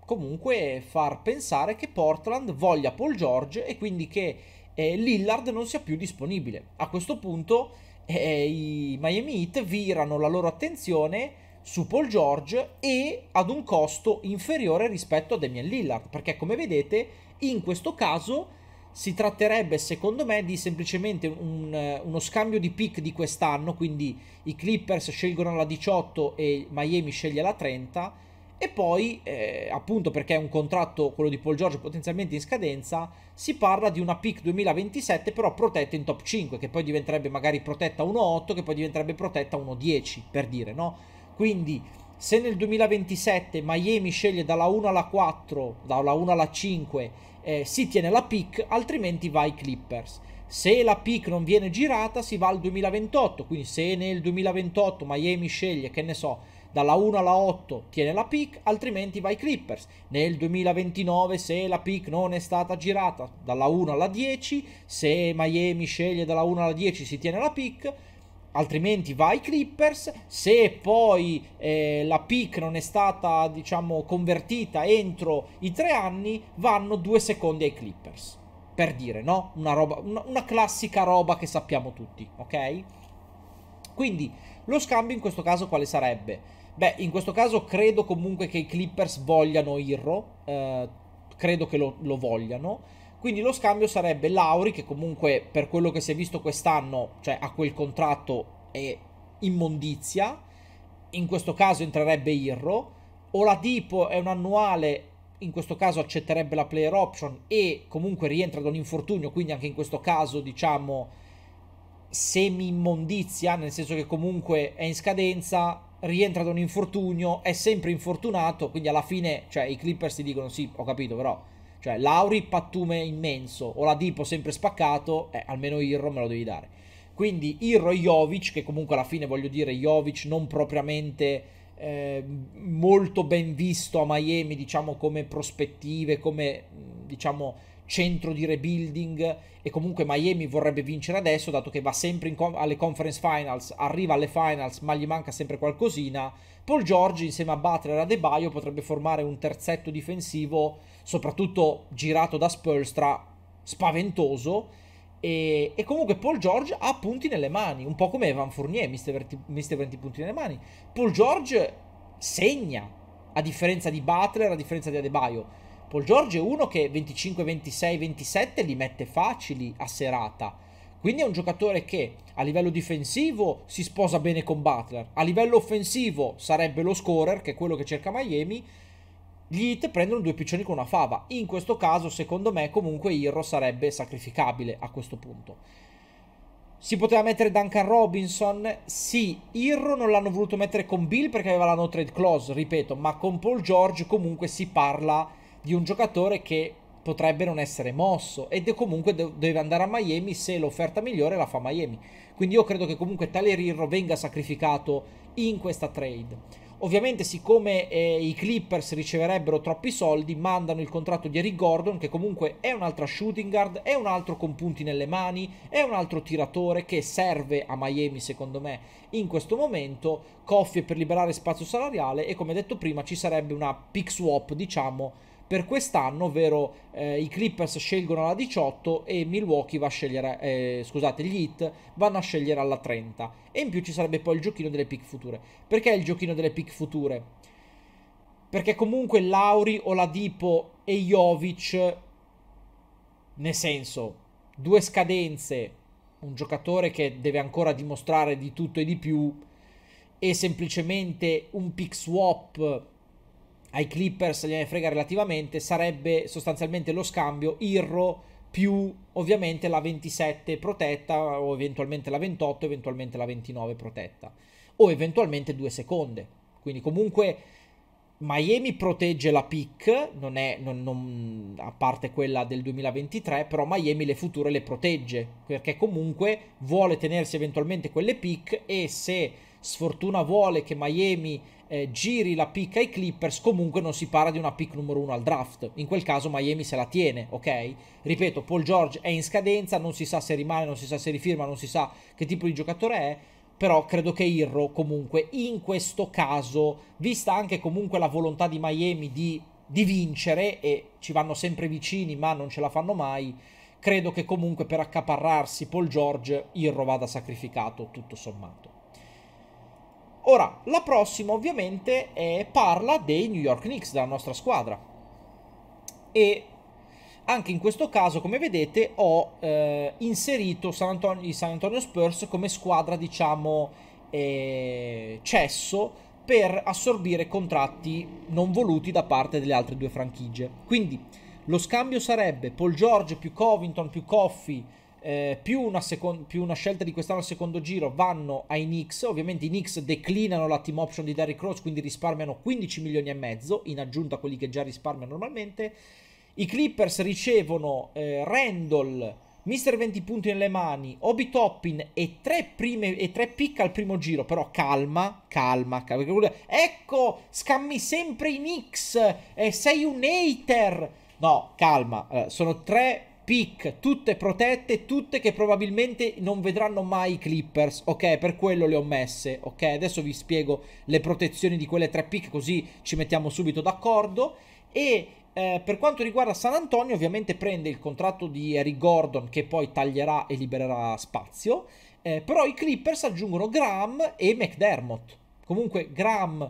comunque far pensare che Portland voglia Paul George e quindi che eh, Lillard non sia più disponibile. A questo punto eh, i Miami Heat virano la loro attenzione su Paul George e ad un costo inferiore rispetto a Damian Lillard, perché come vedete in questo caso si tratterebbe secondo me di semplicemente un, eh, uno scambio di pick di quest'anno, quindi i Clippers scelgono la 18 e Miami sceglie la 30 e poi, eh, appunto perché è un contratto, quello di Paul George, potenzialmente in scadenza, si parla di una pick 2027 però protetta in top 5, che poi diventerebbe magari protetta 1.8, che poi diventerebbe protetta 1.10, per dire, no? Quindi, se nel 2027 Miami sceglie dalla 1 alla 4, dalla 1 alla 5, eh, si tiene la pick, altrimenti va ai Clippers. Se la pick non viene girata, si va al 2028, quindi se nel 2028 Miami sceglie, che ne so, dalla 1 alla 8 tiene la pick, altrimenti vai Clippers. Nel 2029 se la pick non è stata girata dalla 1 alla 10, se Miami sceglie dalla 1 alla 10 si tiene la pick, altrimenti vai Clippers. Se poi eh, la pick non è stata, diciamo, convertita entro i tre anni, vanno due secondi ai Clippers. Per dire, no? Una, roba, una, una classica roba che sappiamo tutti, ok? Quindi lo scambio in questo caso quale sarebbe? Beh, in questo caso credo comunque che i Clippers vogliano Irro, eh, credo che lo, lo vogliano. Quindi lo scambio sarebbe Lauri, che comunque per quello che si è visto quest'anno, cioè ha quel contratto è immondizia. In questo caso entrerebbe Irro. O la Dipo è un annuale, in questo caso accetterebbe la player option e comunque rientra da un infortunio, quindi anche in questo caso diciamo semi-immondizia, nel senso che comunque è in scadenza, rientra da un infortunio, è sempre infortunato, quindi alla fine, cioè, i Clippers ti dicono sì, ho capito, però, cioè, Lauri pattume immenso, o la Dipo sempre spaccato, eh, almeno Irro me lo devi dare. Quindi Irro e Jovic, che comunque alla fine voglio dire, Jovic non propriamente eh, molto ben visto a Miami, diciamo come prospettive, come diciamo centro di rebuilding e comunque Miami vorrebbe vincere adesso dato che va sempre com- alle conference finals, arriva alle finals ma gli manca sempre qualcosina. Paul George insieme a Butler e a De Baio potrebbe formare un terzetto difensivo soprattutto girato da Spurstra spaventoso e, e, comunque Paul George ha punti nelle mani, un po' come Evan Fournier, mister 20, 20 punti nelle mani. Paul George segna, a differenza di Butler, a differenza di Adebayo. Paul George è uno che 25, 26, 27 li mette facili a serata. Quindi è un giocatore che a livello difensivo si sposa bene con Butler, a livello offensivo sarebbe lo scorer, che è quello che cerca Miami. Gli Heat prendono due piccioni con una fava. In questo caso, secondo me, comunque Irro sarebbe sacrificabile a questo punto. Si poteva mettere Duncan Robinson? Sì, Irro non l'hanno voluto mettere con Bill perché aveva la no trade clause, ripeto, ma con Paul George comunque si parla di un giocatore che potrebbe non essere mosso ed è comunque deve andare a Miami se l'offerta migliore la fa Miami. Quindi io credo che comunque tale Rirro venga sacrificato in questa trade. Ovviamente siccome eh, i Clippers riceverebbero troppi soldi, mandano il contratto di Eric Gordon che comunque è un'altra shooting guard, è un altro con punti nelle mani, è un altro tiratore che serve a Miami secondo me in questo momento, coffie per liberare spazio salariale e come detto prima ci sarebbe una pick swap diciamo per quest'anno, ovvero eh, i Clippers scelgono alla 18 e Milwaukee va a scegliere, eh, scusate, gli Heat vanno a scegliere alla 30. E in più ci sarebbe poi il giochino delle pick future. Perché il giochino delle pick future? Perché comunque Lauri, Oladipo e Jovic, nel senso, due scadenze, un giocatore che deve ancora dimostrare di tutto e di più, e semplicemente un pick swap ai Clippers gliene frega relativamente, sarebbe sostanzialmente lo scambio Irro più ovviamente la 27 protetta o eventualmente la 28, eventualmente la 29 protetta o eventualmente due seconde. Quindi comunque Miami protegge la pick, non è, non, non, a parte quella del 2023, però Miami le future le protegge, perché comunque vuole tenersi eventualmente quelle pick e se sfortuna vuole che Miami eh, giri la pick ai Clippers, comunque non si parla di una pick numero uno al draft. In quel caso Miami se la tiene, ok? Ripeto, Paul George è in scadenza, non si sa se rimane, non si sa se rifirma, non si sa che tipo di giocatore è però credo che Irro comunque in questo caso, vista anche comunque la volontà di Miami di, di, vincere e ci vanno sempre vicini ma non ce la fanno mai, credo che comunque per accaparrarsi Paul George Irro vada sacrificato tutto sommato. Ora, la prossima ovviamente è, parla dei New York Knicks, della nostra squadra. E anche in questo caso, come vedete, ho eh, inserito San Antonio, i San Antonio Spurs come squadra, diciamo, eh, cesso per assorbire contratti non voluti da parte delle altre due franchigie. Quindi lo scambio sarebbe Paul George più Covington più Coffee eh, più, una second- più, una scelta di quest'anno al secondo giro vanno ai Knicks. Ovviamente i Knicks declinano la team option di Derrick Rose, quindi risparmiano 15 milioni e mezzo in aggiunta a quelli che già risparmiano normalmente. I Clippers ricevono eh, Randall, Mister 20 punti nelle mani, Obi Toppin e tre, prime, e tre pick al primo giro, però calma, calma, calma. Ecco, scammi sempre i Knicks, eh, sei un hater. No, calma, eh, sono tre pick, tutte protette, tutte che probabilmente non vedranno mai i Clippers, ok? Per quello le ho messe, ok? Adesso vi spiego le protezioni di quelle tre pick, così ci mettiamo subito d'accordo. E eh, per quanto riguarda San Antonio, ovviamente prende il contratto di Eric Gordon che poi taglierà e libererà spazio, eh, però i Clippers aggiungono Graham e McDermott. Comunque Graham,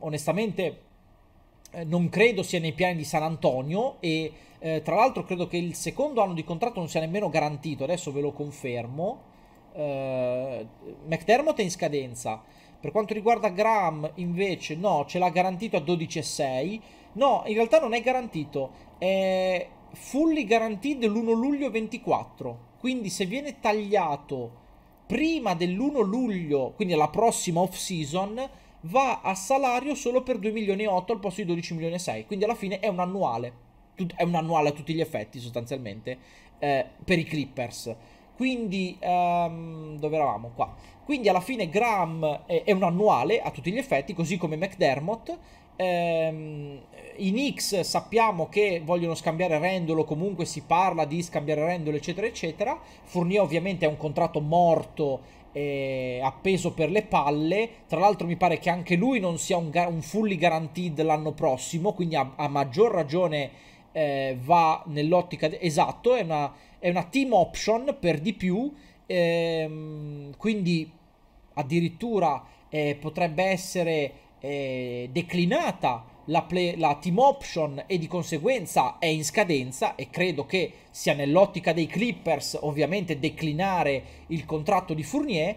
onestamente, eh, non credo sia nei piani di San Antonio e eh, tra l'altro credo che il secondo anno di contratto non sia nemmeno garantito, adesso ve lo confermo. Eh, McDermott è in scadenza. Per quanto riguarda Graham invece no, ce l'ha garantito a 12,6. No, in realtà non è garantito, è fully guaranteed l'1 luglio 24. Quindi se viene tagliato prima dell'1 luglio, quindi alla prossima off season, va a salario solo per 2 milioni e 8 al posto di 12 milioni e 6, quindi alla fine è un annuale tut- è un annuale a tutti gli effetti sostanzialmente eh, per i Clippers. Quindi, um, dove eravamo? Qua. Quindi alla fine Graham è, è un annuale a tutti gli effetti, così come McDermott. Ehm, I Knicks sappiamo che vogliono scambiare Rendolo, comunque si parla di scambiare Rendolo, eccetera, eccetera. Fournier ovviamente è un contratto morto appeso per le palle. Tra l'altro, mi pare che anche lui non sia un, un fully guaranteed l'anno prossimo, quindi ha, ha maggior ragione eh, va nell'ottica... De- esatto, è una, è una, team option per di più, ehm, quindi addirittura eh, potrebbe essere eh, declinata la, play, la, team option e di conseguenza è in scadenza e credo che sia nell'ottica dei Clippers ovviamente declinare il contratto di Fournier.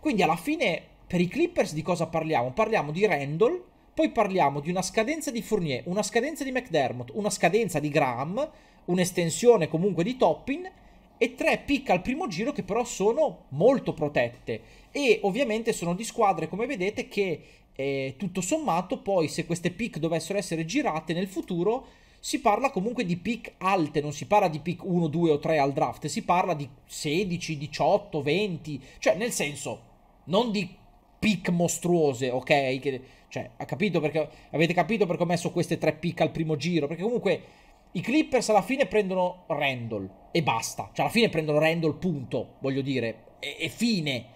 Quindi alla fine per i Clippers di cosa parliamo? Parliamo di Randall poi parliamo di una scadenza di Fournier, una scadenza di McDermott, una scadenza di Graham, un'estensione comunque di Toppin e tre pick al primo giro che però sono molto protette e ovviamente sono di squadre come vedete che eh, tutto sommato poi se queste pick dovessero essere girate nel futuro si parla comunque di pick alte, non si parla di pick 1, 2 o 3 al draft, si parla di 16, 18, 20, cioè nel senso non di pick mostruose, ok? Che cioè, perché, avete capito perché ho messo queste tre pick al primo giro? Perché comunque i Clippers alla fine prendono Randall e basta. Cioè, alla fine prendono Randall, punto, voglio dire, e, e fine.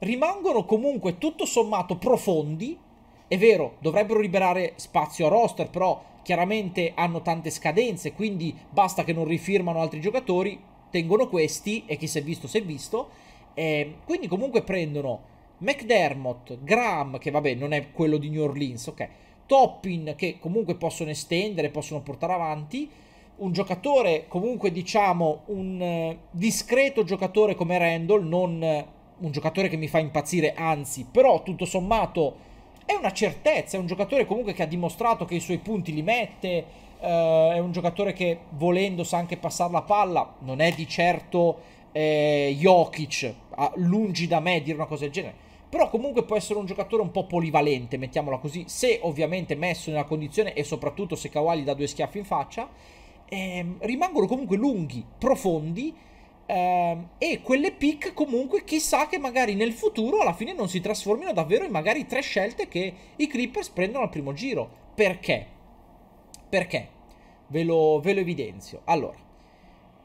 Rimangono comunque tutto sommato profondi. È vero, dovrebbero liberare spazio a roster, però chiaramente hanno tante scadenze, quindi basta che non rifirmano altri giocatori, tengono questi e chi si è visto si è visto. Eh, quindi comunque prendono McDermott, Graham, che vabbè non è quello di New Orleans, ok, Toppin che comunque possono estendere, possono portare avanti, un giocatore comunque diciamo un eh, discreto giocatore come Randall, non eh, un giocatore che mi fa impazzire, anzi, però tutto sommato è una certezza, è un giocatore comunque che ha dimostrato che i suoi punti li mette, eh, è un giocatore che volendo sa anche passare la palla, non è di certo eh, Jokic, lungi da me dire una cosa del genere, però comunque può essere un giocatore un po' polivalente, mettiamola così, se ovviamente messo nella condizione e soprattutto se Kawhi gli dà due schiaffi in faccia, ehm, rimangono comunque lunghi, profondi ehm, e quelle pick comunque chissà che magari nel futuro alla fine non si trasformino davvero in magari tre scelte che i Clippers prendono al primo giro. Perché? Perché? Ve lo, ve lo evidenzio. Allora,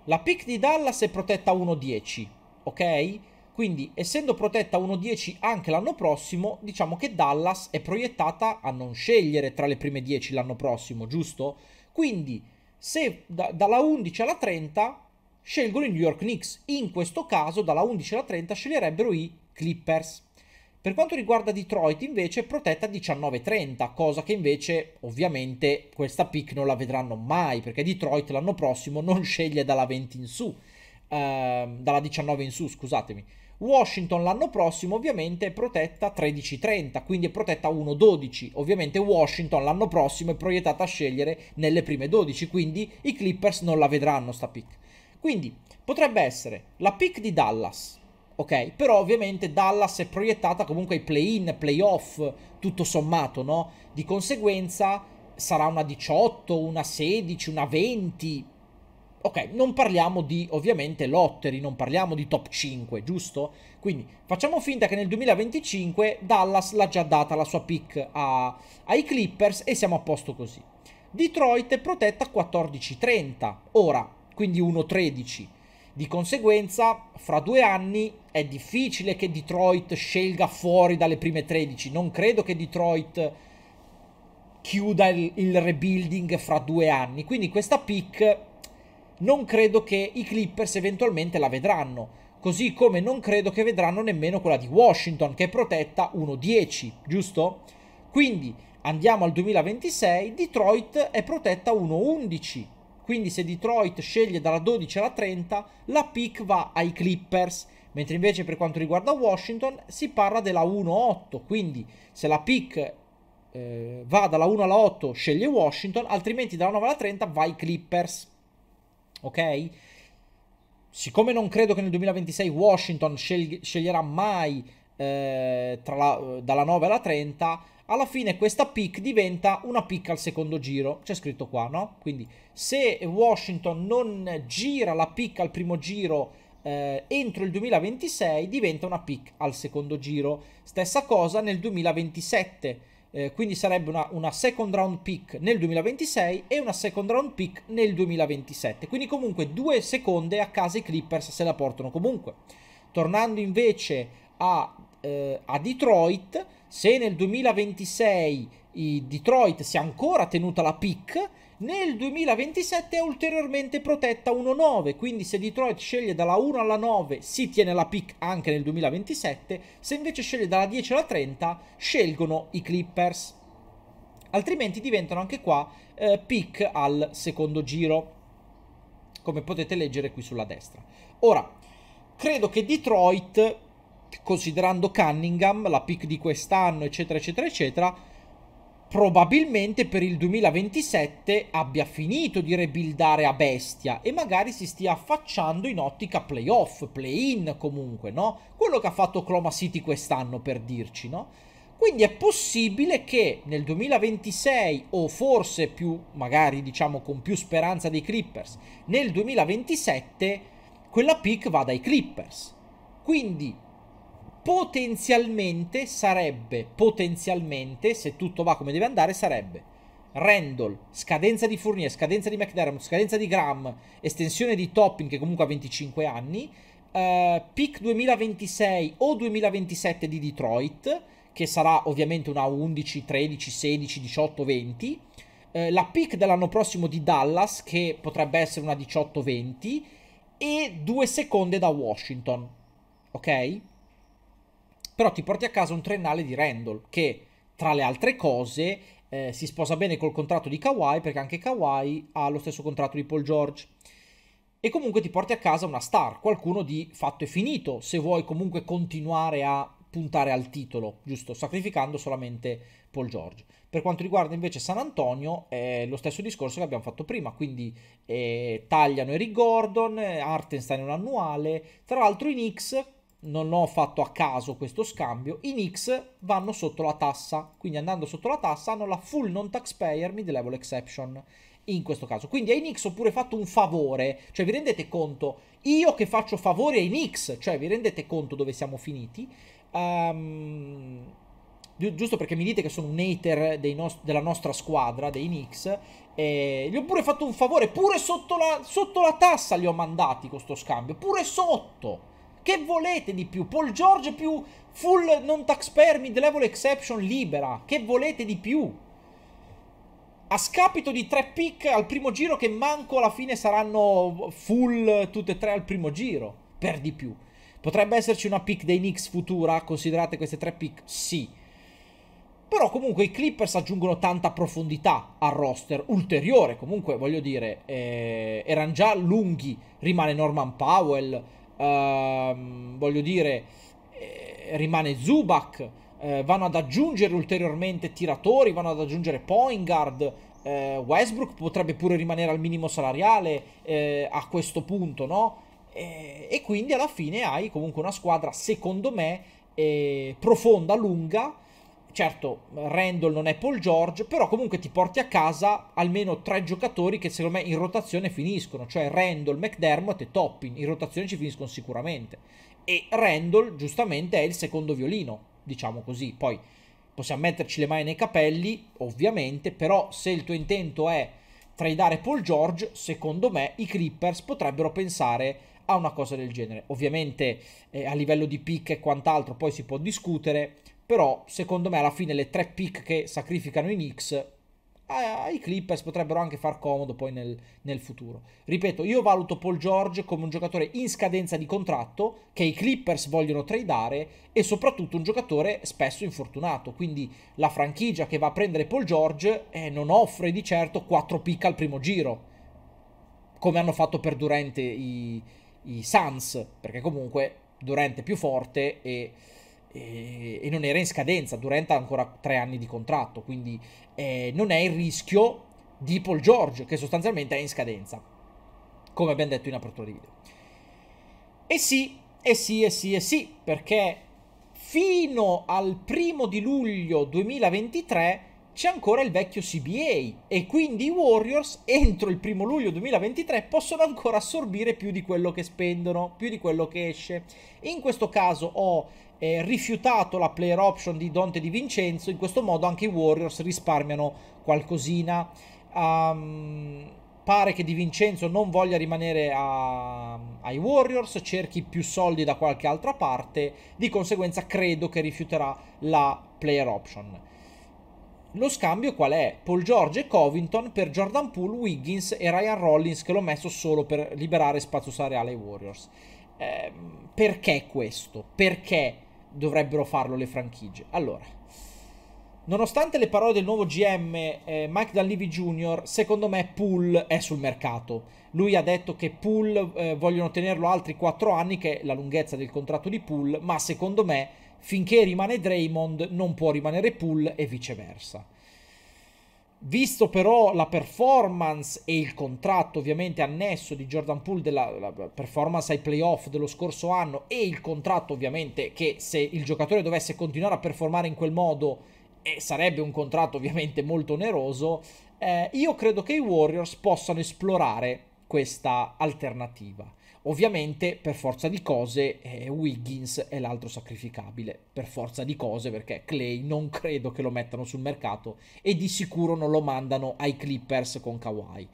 la pick di Dallas è protetta 1-10, ok? Quindi, essendo protetta 1-10 anche l'anno prossimo, diciamo che Dallas è proiettata a non scegliere tra le prime 10 l'anno prossimo, giusto? Quindi, se da, dalla 11 alla 30 scelgono i New York Knicks, in questo caso dalla 11 alla 30 sceglierebbero i Clippers. Per quanto riguarda Detroit invece è protetta 19-30, cosa che invece ovviamente questa pick non la vedranno mai perché Detroit l'anno prossimo non sceglie dalla 20 in su, eh, dalla 19 in su scusatemi. Washington l'anno prossimo ovviamente è protetta 13-30, quindi è protetta 1-12. Ovviamente Washington l'anno prossimo è proiettata a scegliere nelle prime 12, quindi i Clippers non la vedranno sta pick. Quindi potrebbe essere la pick di Dallas, ok? Però ovviamente Dallas è proiettata comunque ai play-in, play-off, tutto sommato, no? Di conseguenza sarà una 18, una 16, una 20, Ok, non parliamo di ovviamente lotteri, non parliamo di top 5, giusto? Quindi facciamo finta che nel 2025 Dallas l'ha già data la sua pick a, ai Clippers e siamo a posto così. Detroit è protetta a 14-30, ora, quindi 1-13. Di conseguenza, fra due anni è difficile che Detroit scelga fuori dalle prime 13. Non credo che Detroit chiuda il, il rebuilding fra due anni. Quindi questa pick non credo che i Clippers eventualmente la vedranno. Così come non credo che vedranno nemmeno quella di Washington, che è protetta 1-10, giusto? Quindi andiamo al 2026, Detroit è protetta 1-11. Quindi se Detroit sceglie dalla 12 alla 30, la pick va ai Clippers. Mentre invece per quanto riguarda Washington si parla della 1-8. Quindi se la pick eh, va dalla 1 alla 8 sceglie Washington, altrimenti dalla 9 alla 30 va ai Clippers ok? Siccome non credo che nel 2026 Washington scegli- sceglierà mai eh, la, dalla 9 alla 30, alla fine questa pick diventa una pick al secondo giro. C'è scritto qua, no? Quindi se Washington non gira la pick al primo giro eh, entro il 2026, diventa una pick al secondo giro. Stessa cosa nel 2027. Eh, quindi sarebbe una, una, second round pick nel 2026 e una second round pick nel 2027. Quindi comunque due seconde a casa i Clippers se la portano comunque. Tornando invece a, eh, a Detroit, se nel 2026 Detroit si è ancora tenuta la pick, nel 2027 è ulteriormente protetta 1-9, quindi se Detroit sceglie dalla 1 alla 9 si tiene la pick anche nel 2027, se invece sceglie dalla 10 alla 30 scelgono i Clippers. Altrimenti diventano anche qua eh, pick al secondo giro, come potete leggere qui sulla destra. Ora, credo che Detroit, considerando Cunningham, la pick di quest'anno, eccetera, eccetera, eccetera, probabilmente per il 2027 abbia finito di rebuildare a bestia e magari si stia affacciando in ottica playoff, play-in comunque, no? Quello che ha fatto Chroma City quest'anno per dirci, no? Quindi è possibile che nel 2026 o forse più, magari diciamo con più speranza dei Clippers, nel 2027 quella pick vada ai Clippers. Quindi potenzialmente sarebbe, potenzialmente, se tutto va come deve andare, sarebbe Randall, scadenza di Fournier, scadenza di McDermott, scadenza di Graham, estensione di Topping che comunque ha 25 anni, eh, pick 2026 o 2027 di Detroit, che sarà ovviamente una 11, 13, 16, 18, 20, eh, la pick dell'anno prossimo di Dallas, che potrebbe essere una 18, 20, e due seconde da Washington, ok? però ti porti a casa un triennale di Randall che tra le altre cose eh, si sposa bene col contratto di Kawhi perché anche Kawhi ha lo stesso contratto di Paul George e comunque ti porti a casa una star, qualcuno di fatto e finito, se vuoi comunque continuare a puntare al titolo, giusto? Sacrificando solamente Paul George. Per quanto riguarda invece San Antonio, è lo stesso discorso che abbiamo fatto prima, quindi eh, tagliano Eric Gordon, eh, Artenstein è un annuale, tra l'altro i Knicks non ho fatto a caso questo scambio, i X vanno sotto la tassa, quindi andando sotto la tassa hanno la full non taxpayer mid-level exception in questo caso. Quindi ai Knicks ho pure fatto un favore, cioè vi rendete conto, io che faccio favore ai Knicks, cioè vi rendete conto dove siamo finiti? Um, giusto perché mi dite che sono un hater nost- della nostra squadra, dei Knicks, eh, gli ho pure fatto un favore, pure sotto la, sotto la tassa li ho mandati questo scambio, pure sotto! Che volete di più? Paul George più full non taxpayer mid-level exception libera. Che volete di più? A scapito di tre pick al primo giro che manco alla fine saranno full tutte e tre al primo giro. Per di più. Potrebbe esserci una pick dei Knicks futura, considerate queste tre pick? Sì. Però comunque i Clippers aggiungono tanta profondità al roster, ulteriore comunque, voglio dire, eh, erano già lunghi, rimane Norman Powell, Ehm, voglio dire, eh, rimane Zubac, eh, vanno ad aggiungere ulteriormente tiratori, vanno ad aggiungere point guard, eh, Westbrook potrebbe pure rimanere al minimo salariale eh, a questo punto, no? E, eh, e, quindi alla fine hai comunque una squadra, secondo me, profonda, lunga, certo Randall non è Paul George, però comunque ti porti a casa almeno tre giocatori che secondo me in rotazione finiscono, cioè Randall, McDermott e Toppin, in rotazione ci finiscono sicuramente. E Randall giustamente è il secondo violino, diciamo così, poi possiamo metterci le mani nei capelli, ovviamente, però se il tuo intento è tradare Paul George, secondo me i Clippers potrebbero pensare a una cosa del genere. Ovviamente eh, a livello di pick e quant'altro poi si può discutere, però secondo me alla fine le tre pick che sacrificano i Knicks ai Clippers potrebbero anche far comodo poi nel, nel, futuro. Ripeto, io valuto Paul George come un giocatore in scadenza di contratto che i Clippers vogliono tradare e soprattutto un giocatore spesso infortunato. Quindi la franchigia che va a prendere Paul George eh, non offre di certo 4 pick al primo giro, come hanno fatto per Durante i, i Suns, perché comunque Durante è più forte e e, e non era in scadenza, Durant ha ancora tre anni di contratto, quindi eh, non è il rischio di Paul George che sostanzialmente è in scadenza, come abbiamo detto in apertura di video. E sì, e sì, e sì, e sì, perché fino al primo di luglio 2023 c'è ancora il vecchio CBA e quindi i Warriors entro il primo luglio 2023 possono ancora assorbire più di quello che spendono, più di quello che esce. In questo caso ho eh, rifiutato la player option di Dante Di Vincenzo, in questo modo anche i Warriors risparmiano qualcosina. Um, pare che Di Vincenzo non voglia rimanere a, ai Warriors, cerchi più soldi da qualche altra parte, di conseguenza credo che rifiuterà la player option. Lo scambio qual è? Paul George e Covington per Jordan Poole, Wiggins e Ryan Rollins che l'ho messo solo per liberare spazio salariale ai Warriors. Eh, perché questo? Perché dovrebbero farlo le franchigie? Allora, nonostante le parole del nuovo GM eh, Mike Dunleavy Jr., secondo me Poole è sul mercato. Lui ha detto che Poole eh, vogliono tenerlo altri 4 anni, che è la lunghezza del contratto di Poole, ma secondo me finché rimane Draymond non può rimanere Pool e viceversa. Visto però la performance e il contratto ovviamente annesso di Jordan Poole della performance ai playoff dello scorso anno e il contratto ovviamente che se il giocatore dovesse continuare a performare in quel modo eh, sarebbe un contratto ovviamente molto oneroso, eh, io credo che i Warriors possano esplorare questa alternativa. Ovviamente, per forza di cose, eh, Wiggins è l'altro sacrificabile. Per forza di cose, perché Clay non credo che lo mettano sul mercato e di sicuro non lo mandano ai Clippers con Kawhi.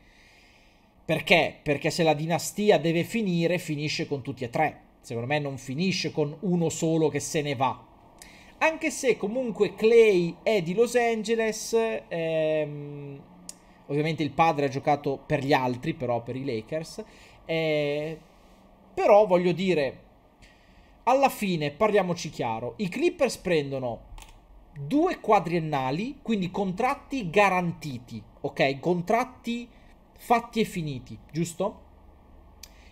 Perché? Perché se la dinastia deve finire, finisce con tutti e tre. Secondo me non finisce con uno solo che se ne va. Anche se comunque Clay è di Los Angeles, ehm, ovviamente il padre ha giocato per gli altri, però per i Lakers. Eh, però voglio dire, alla fine parliamoci chiaro, i Clippers prendono due quadriennali, quindi contratti garantiti, ok? Contratti fatti e finiti, giusto?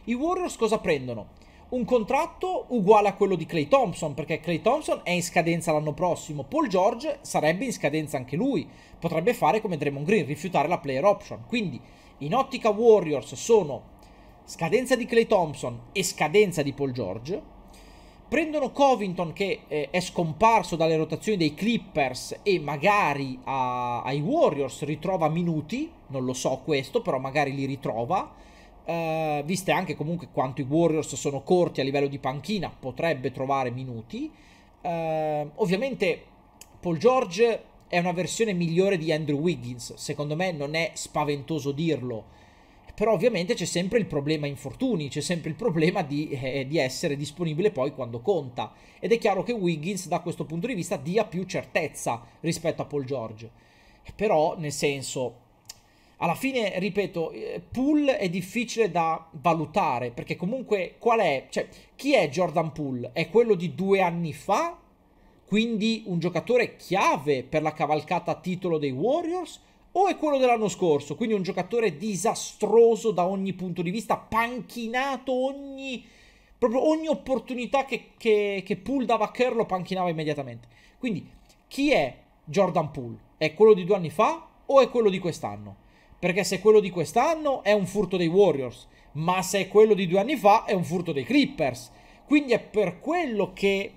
I Warriors cosa prendono? Un contratto uguale a quello di Clay Thompson, perché Clay Thompson è in scadenza l'anno prossimo, Paul George sarebbe in scadenza anche lui, potrebbe fare come Draymond Green, rifiutare la player option. Quindi in ottica Warriors sono scadenza di Clay Thompson e scadenza di Paul George. Prendono Covington che eh, è scomparso dalle rotazioni dei Clippers e magari a, ai Warriors ritrova minuti, non lo so questo, però magari li ritrova. Eh, viste anche comunque quanto i Warriors sono corti a livello di panchina, potrebbe trovare minuti. Eh, ovviamente Paul George è una versione migliore di Andrew Wiggins, secondo me non è spaventoso dirlo però ovviamente c'è sempre il problema infortuni, c'è sempre il problema di, eh, di, essere disponibile poi quando conta. Ed è chiaro che Wiggins da questo punto di vista dia più certezza rispetto a Paul George. Però, nel senso, alla fine, ripeto, eh, Pool è difficile da valutare, perché comunque qual è, cioè, chi è Jordan Pool? È quello di due anni fa? Quindi un giocatore chiave per la cavalcata titolo dei Warriors? o è quello dell'anno scorso, quindi un giocatore disastroso da ogni punto di vista, panchinato ogni, proprio ogni opportunità che, che, che Poole dava a Kerr lo panchinava immediatamente. Quindi chi è Jordan Poole? È quello di due anni fa o è quello di quest'anno? Perché se è quello di quest'anno è un furto dei Warriors, ma se è quello di due anni fa è un furto dei Clippers. Quindi è per quello che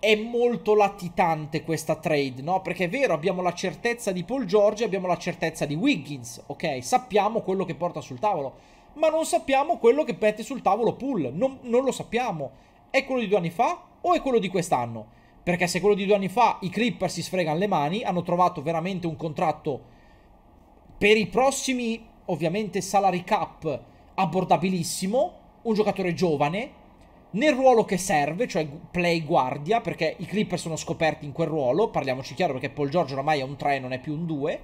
è molto latitante questa trade, no? Perché è vero, abbiamo la certezza di Paul George, abbiamo la certezza di Wiggins, ok? Sappiamo quello che porta sul tavolo, ma non sappiamo quello che mette sul tavolo Pool, non, non, lo sappiamo. È quello di due anni fa o è quello di quest'anno? Perché se quello di due anni fa i Clippers si sfregano le mani, hanno trovato veramente un contratto per i prossimi, ovviamente, salary cap abbordabilissimo, un giocatore giovane, nel ruolo che serve, cioè play guardia, perché i Clippers sono scoperti in quel ruolo, parliamoci chiaro perché Paul Giorgio oramai è un 3 e non è più un 2,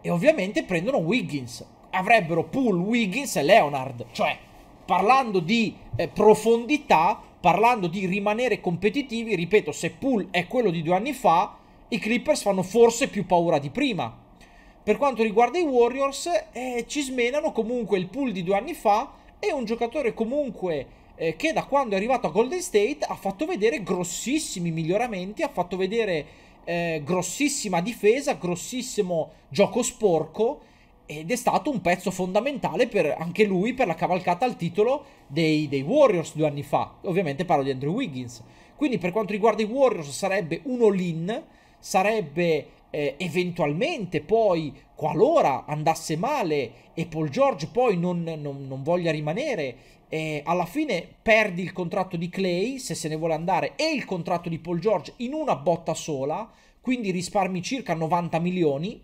e ovviamente prendono Wiggins, avrebbero Poole, Wiggins e Leonard, cioè parlando di eh, profondità, parlando di rimanere competitivi, ripeto, se Poole è quello di due anni fa, i Clippers fanno forse più paura di prima. Per quanto riguarda i Warriors, eh, ci smenano comunque il pool di due anni fa e un giocatore comunque eh, che da quando è arrivato a Golden State ha fatto vedere grossissimi miglioramenti, ha fatto vedere eh, grossissima difesa, grossissimo gioco sporco ed è stato un pezzo fondamentale per, anche lui per la cavalcata al titolo dei, dei Warriors due anni fa. Ovviamente parlo di Andrew Wiggins. Quindi per quanto riguarda i Warriors sarebbe un all-in, sarebbe eh, eventualmente poi, qualora andasse male e Paul George poi non, non, non voglia rimanere eh, alla fine perdi il contratto di Clay, se se ne vuole andare, e il contratto di Paul George in una botta sola, quindi risparmi circa 90 milioni,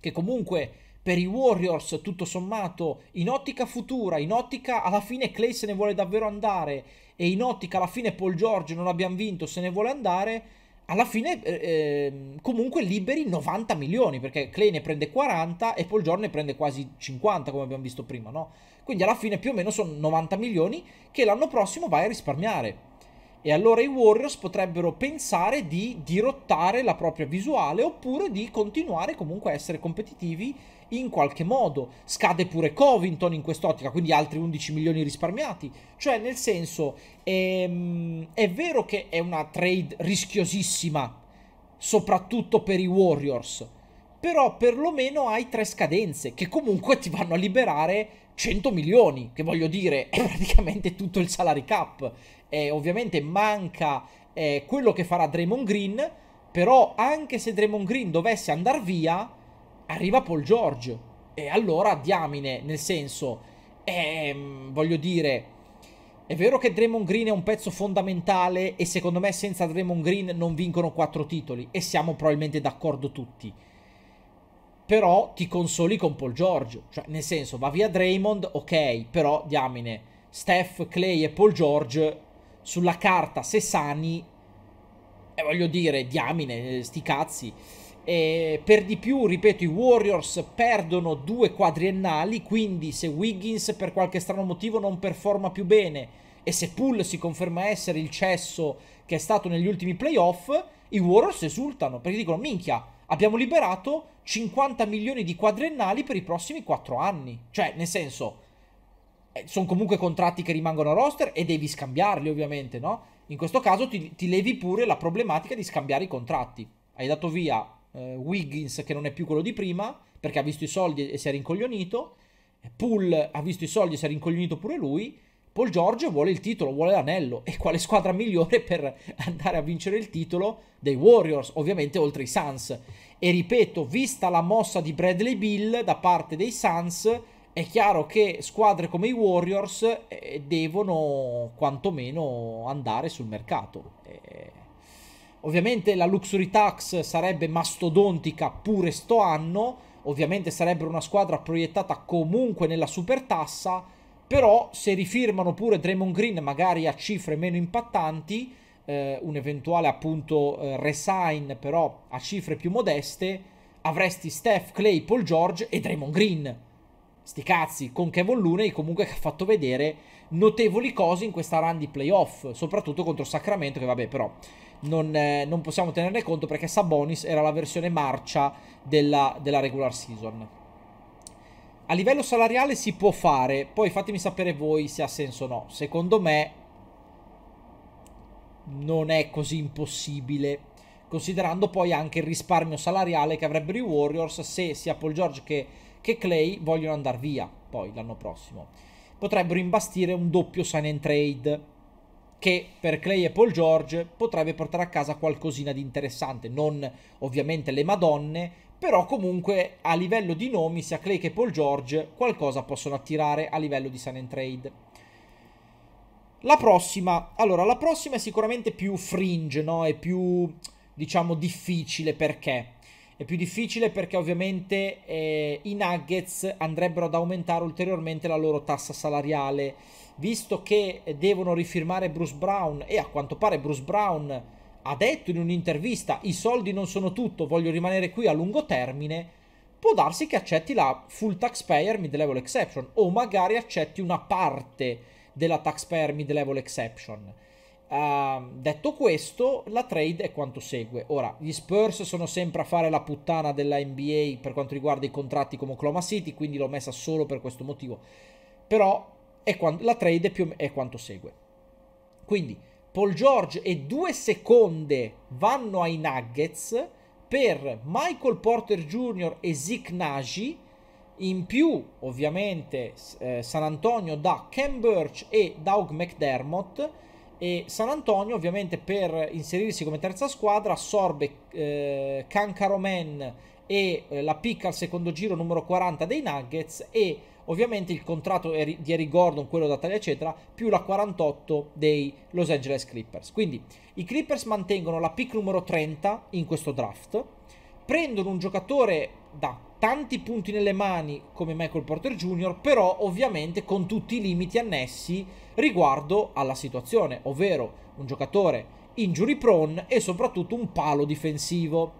che comunque per i Warriors tutto sommato in ottica futura, in ottica alla fine Clay se ne vuole davvero andare e in ottica alla fine Paul George non abbiamo vinto, se ne vuole andare, alla fine eh, ehm, comunque liberi 90 milioni perché Clay ne prende 40 e Paul George ne prende quasi 50 come abbiamo visto prima, no? Quindi alla fine più o meno sono 90 milioni che l'anno prossimo vai a risparmiare. E allora i Warriors potrebbero pensare di dirottare la propria visuale oppure di continuare comunque a essere competitivi in qualche modo. Scade pure Covington in quest'ottica, quindi altri 11 milioni risparmiati. Cioè, nel senso, ehm, è vero che è una trade rischiosissima, soprattutto per i Warriors, però perlomeno hai tre scadenze che comunque ti vanno a liberare 100 milioni, che voglio dire è praticamente tutto il salary cap. Eh, ovviamente manca eh, quello che farà Draymond Green, però anche se Draymond Green dovesse andare via, arriva Paul George. E allora diamine, nel senso, ehm, voglio dire, è vero che Draymond Green è un pezzo fondamentale e secondo me senza Draymond Green non vincono quattro titoli e siamo probabilmente d'accordo tutti però ti consoli con Paul George. cioè nel senso va via Draymond, ok, però diamine, Steph, Clay e Paul George sulla carta se sani, eh, voglio dire, diamine, eh, sti cazzi. E per di più, ripeto, i Warriors perdono due quadriennali, quindi se Wiggins per qualche strano motivo non performa più bene e se Poole si conferma essere il cesso che è stato negli ultimi playoff, i Warriors esultano perché dicono minchia, abbiamo liberato 50 milioni di quadrennali per i prossimi 4 anni. Cioè, nel senso, eh, sono comunque contratti che rimangono a roster e devi scambiarli, ovviamente, no? In questo caso ti, ti levi pure la problematica di scambiare i contratti. Hai dato via eh, Wiggins, che non è più quello di prima, perché ha visto i soldi e si è rincoglionito. Pool ha visto i soldi e si è rincoglionito pure lui. Paul George vuole il titolo, vuole l'anello. E quale squadra migliore per andare a vincere il titolo dei Warriors, ovviamente oltre i Suns. E ripeto, vista la mossa di Bradley Bill da parte dei Suns, è chiaro che squadre come i Warriors eh, devono quantomeno andare sul mercato. Eh, ovviamente la Luxury Tax sarebbe mastodontica pure sto anno, ovviamente sarebbe una squadra proiettata comunque nella supertassa però se rifirmano pure Draymond Green magari a cifre meno impattanti, eh, un eventuale appunto eh, resign però a cifre più modeste, avresti Steph, Clay, Paul George e Draymond Green. Sti cazzi, con Kevin Looney comunque che ha fatto vedere notevoli cose in questa run di playoff, soprattutto contro Sacramento che vabbè però non, eh, non possiamo tenerne conto perché Sabonis era la versione marcia della, della regular season. A livello salariale si può fare, poi fatemi sapere voi se ha senso o no. Secondo me non è così impossibile, considerando poi anche il risparmio salariale che avrebbero i Warriors se sia Paul George che, che Clay vogliono andare via poi l'anno prossimo. Potrebbero imbastire un doppio sign and trade che per Clay e Paul George potrebbe portare a casa qualcosina di interessante, non ovviamente le Madonne, però comunque a livello di nomi sia Clay che Paul George qualcosa possono attirare a livello di Sun and Trade. La prossima, allora, la prossima è sicuramente più fringe, no? È più, diciamo, difficile perché? È più difficile perché ovviamente eh, i Nuggets andrebbero ad aumentare ulteriormente la loro tassa salariale, visto che devono rifirmare Bruce Brown e a quanto pare Bruce Brown ha detto in un'intervista i soldi non sono tutto, voglio rimanere qui a lungo termine, può darsi che accetti la full taxpayer mid-level exception o magari accetti una parte della taxpayer mid-level exception. Uh, detto questo, la trade è quanto segue. Ora, gli Spurs sono sempre a fare la puttana della NBA per quanto riguarda i contratti come Oklahoma City, quindi l'ho messa solo per questo motivo. Però la trade è, più, è quanto segue. Quindi, Paul George e due seconde vanno ai Nuggets per Michael Porter Jr. e Zeke Nagy. In più, ovviamente, eh, San Antonio da Ken Birch e Doug McDermott. E San Antonio, ovviamente, per inserirsi come terza squadra, assorbe eh, Cancaroman e eh, la picca al secondo giro numero 40 dei Nuggets e Ovviamente il contratto di Eric Gordon, quello da taglia eccetera, più la 48 dei Los Angeles Clippers. Quindi i Clippers mantengono la pick numero 30 in questo draft, prendono un giocatore da tanti punti nelle mani come Michael Porter Jr., però ovviamente con tutti i limiti annessi riguardo alla situazione, ovvero un giocatore injury prone e soprattutto un palo difensivo.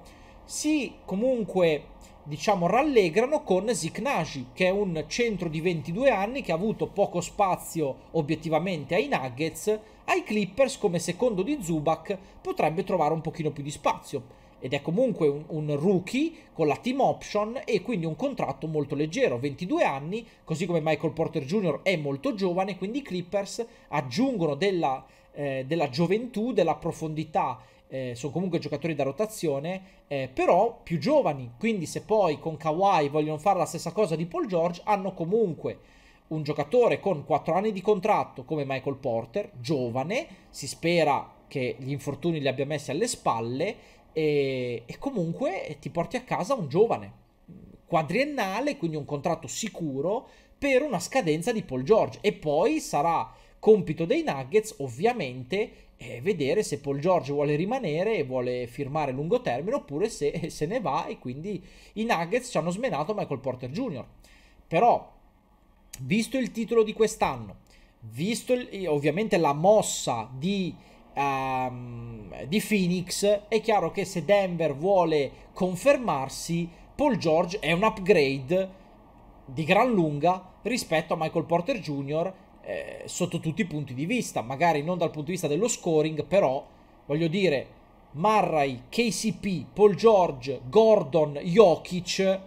Si comunque diciamo, rallegrano con Zik Nagy, che è un centro di 22 anni che ha avuto poco spazio obiettivamente ai Nuggets, ai Clippers come secondo di Zubac potrebbe trovare un pochino più di spazio. Ed è comunque un, un rookie con la team option e quindi un contratto molto leggero, 22 anni, così come Michael Porter Jr. è molto giovane, quindi i Clippers aggiungono della, eh, della gioventù, della profondità eh, sono comunque giocatori da rotazione, eh, però più giovani. Quindi se poi con Kawhi vogliono fare la stessa cosa di Paul George, hanno comunque un giocatore con 4 anni di contratto come Michael Porter, giovane, si spera che gli infortuni li abbia messi alle spalle e, e comunque ti porti a casa un giovane quadriennale, quindi un contratto sicuro per una scadenza di Paul George e poi sarà compito dei Nuggets ovviamente e vedere se Paul George vuole rimanere e vuole firmare a lungo termine oppure se se ne va e quindi i Nuggets ci hanno smenato Michael Porter Jr. Però, visto il titolo di quest'anno, visto il, ovviamente la mossa di, um, di Phoenix, è chiaro che se Denver vuole confermarsi, Paul George è un upgrade di gran lunga rispetto a Michael Porter Jr eh, sotto tutti i punti di vista, magari non dal punto di vista dello scoring, però voglio dire Marray, KCP, Paul George, Gordon, Jokic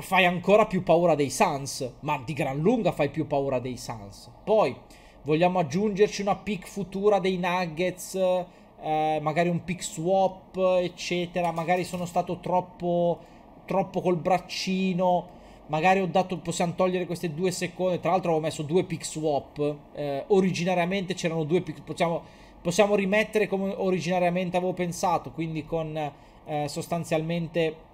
fai ancora più paura dei Suns, ma di gran lunga fai più paura dei Suns. Poi vogliamo aggiungerci una pick futura dei Nuggets, eh, magari un pick swap, eccetera, magari sono stato troppo troppo col braccino magari ho dato, possiamo togliere queste due seconde, tra l'altro avevo messo due pick swap, eh, originariamente c'erano due pick, possiamo, possiamo, rimettere come originariamente avevo pensato, quindi con eh, sostanzialmente